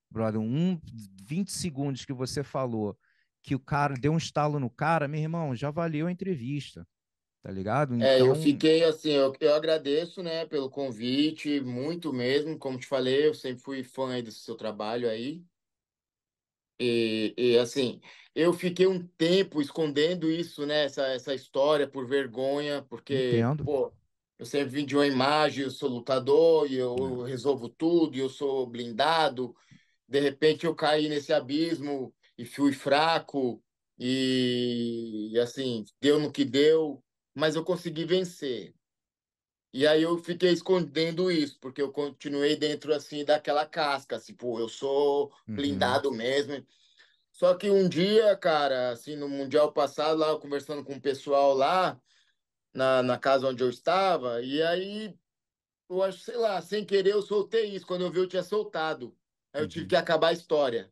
brother, um 20 segundos que você falou, que o cara deu um estalo no cara, meu irmão, já valeu a entrevista. Tá ligado? Então... É, eu então fiquei assim, eu, eu agradeço, né, pelo convite, muito mesmo. Como te falei, eu sempre fui fã do seu trabalho aí. E, e, assim, eu fiquei um tempo escondendo isso, né? Essa, essa história por vergonha, porque, Entendo. pô, eu sempre vim de uma imagem, eu sou lutador, e eu é. resolvo tudo, e eu sou blindado. De repente eu caí nesse abismo e fui fraco, e, e assim, deu no que deu, mas eu consegui vencer. E aí eu fiquei escondendo isso, porque eu continuei dentro assim daquela casca, assim, pô, eu sou uhum. blindado uhum. mesmo. Só que um dia, cara, assim, no Mundial passado, lá conversando com o pessoal lá, na, na casa onde eu estava, e aí, eu acho, sei lá, sem querer eu soltei isso. Quando eu vi, eu tinha soltado. Aí eu tive que acabar a história.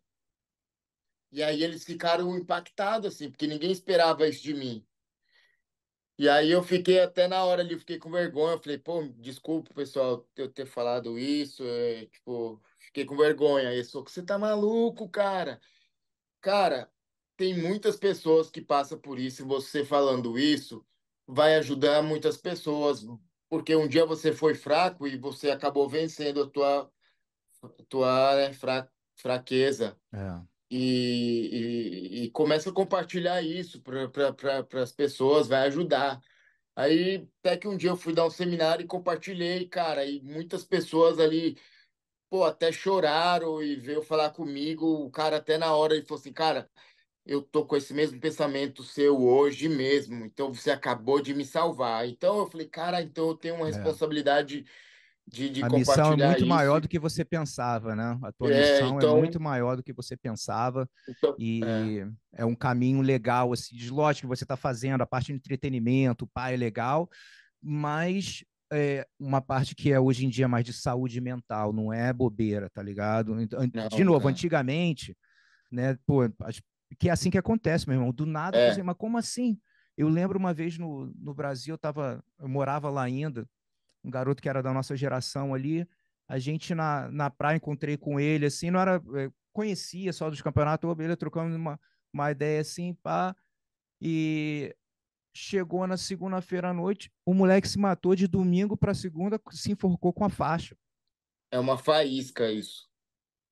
E aí eles ficaram impactados, assim, porque ninguém esperava isso de mim. E aí eu fiquei até na hora ali, eu fiquei com vergonha. Eu falei, pô, desculpa, pessoal, eu ter falado isso. É, tipo, fiquei com vergonha. Aí sou que você tá maluco, cara. Cara, tem muitas pessoas que passam por isso. E você falando isso, vai ajudar muitas pessoas, porque um dia você foi fraco e você acabou vencendo a tua, tua né, fra, fraqueza. É. E, e, e, começa a compartilhar isso para pra, as pessoas, vai ajudar. Aí, até que um dia eu fui dar um seminário e compartilhei, cara, e muitas pessoas ali, pô, até choraram e veio falar comigo, o cara até na hora, ele falou assim, cara, eu tô com esse mesmo pensamento seu hoje mesmo, então você acabou de me salvar. Então eu falei, cara, então eu tenho uma é. responsabilidade de, de a missão é muito isso. maior do que você pensava, né? A tua é, missão é então... é muito maior do que você pensava então, e é. é. um caminho legal, assim, lógico que você está fazendo a parte de entretenimento, pai é legal, mas é uma parte que é hoje em dia mais de saúde mental, não é bobeira, tá ligado? Então, não, de novo, não. É. antigamente, né? Pô, que é assim que acontece, meu irmão. Do nada, é. mas como assim? Eu lembro uma vez no, no Brasil, eu, tava, eu morava lá ainda, um garoto que era da nossa geração ali. A gente na, na praia encontrei com ele, assim, não era. É, conhecia só dos campeonatos, ele trocando uma, uma ideia assim, pá. E chegou na segunda-feira à noite, o moleque se matou de domingo para segunda, se enforcou com a faixa. É uma faísca isso.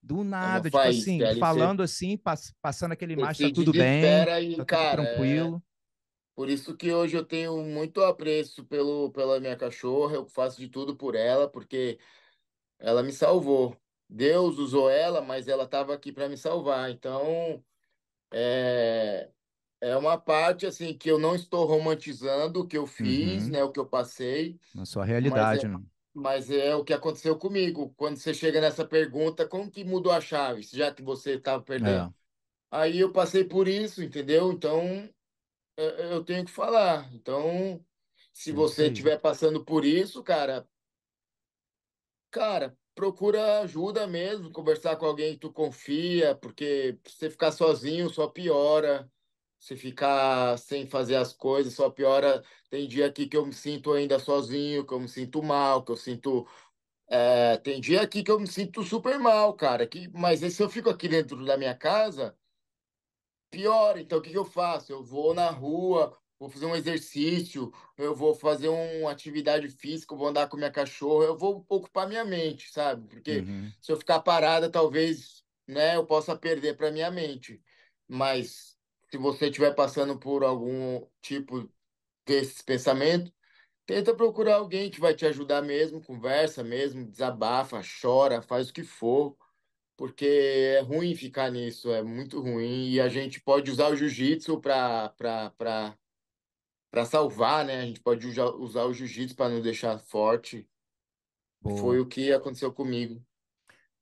Do nada, tipo faz, assim, falando assim, pass passando aquele macho, tá tudo bem, aí, tá cara, tudo é. tranquilo. É... Por isso que hoje eu tenho muito apreço pelo, pela minha cachorra, eu faço de tudo por ela, porque ela me salvou. Deus usou ela, mas ela estava aqui para me salvar. Então, é, é uma parte assim que eu não estou romantizando o que eu fiz, uhum. né, o que eu passei. Na sua é realidade, é, né? Mas é o que aconteceu comigo. Quando você chega nessa pergunta, como que mudou a chave, já que você estava perdendo? É. Aí eu passei por isso, entendeu? Então, eu tenho que falar. Então, se é você estiver passando por isso, cara, cara, procura ajuda mesmo, conversar com alguém que tu confia, porque você ficar sozinho só piora se ficar sem fazer as coisas, só piora. Tem dia aqui que eu me sinto ainda sozinho, que eu me sinto mal, que eu sinto. É, tem dia aqui que eu me sinto super mal, cara. Que, mas se eu fico aqui dentro da minha casa, pior. Então, o que, que eu faço? Eu vou na rua, vou fazer um exercício, eu vou fazer uma atividade física, vou andar com minha cachorra, eu vou ocupar minha mente, sabe? Porque uhum. se eu ficar parada, talvez né, eu possa perder para minha mente. Mas se você estiver passando por algum tipo desses pensamentos, tenta procurar alguém que vai te ajudar mesmo, conversa mesmo, desabafa, chora, faz o que for, porque é ruim ficar nisso, é muito ruim. E a gente pode usar o jiu-jitsu para para salvar, né? A gente pode usar o jiu-jitsu para nos deixar forte. Boa. Foi o que aconteceu comigo.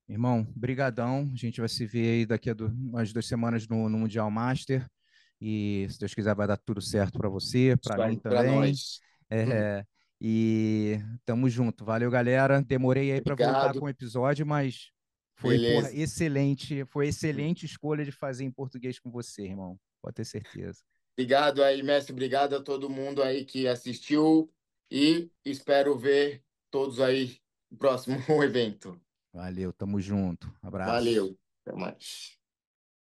Irmão, brigadão. A gente vai se ver aí daqui a do, umas duas semanas no, no Mundial Master. E se Deus quiser, vai dar tudo certo para você, para mim também. Pra nós. É, uhum. E tamo junto. Valeu, galera. Demorei aí para voltar com o episódio, mas foi porra, excelente. Foi excelente escolha de fazer em português com você, irmão. Pode ter certeza. Obrigado aí, mestre. Obrigado a todo mundo aí que assistiu e espero ver todos aí no próximo evento. Valeu, tamo junto. Abraço. Valeu, até mais.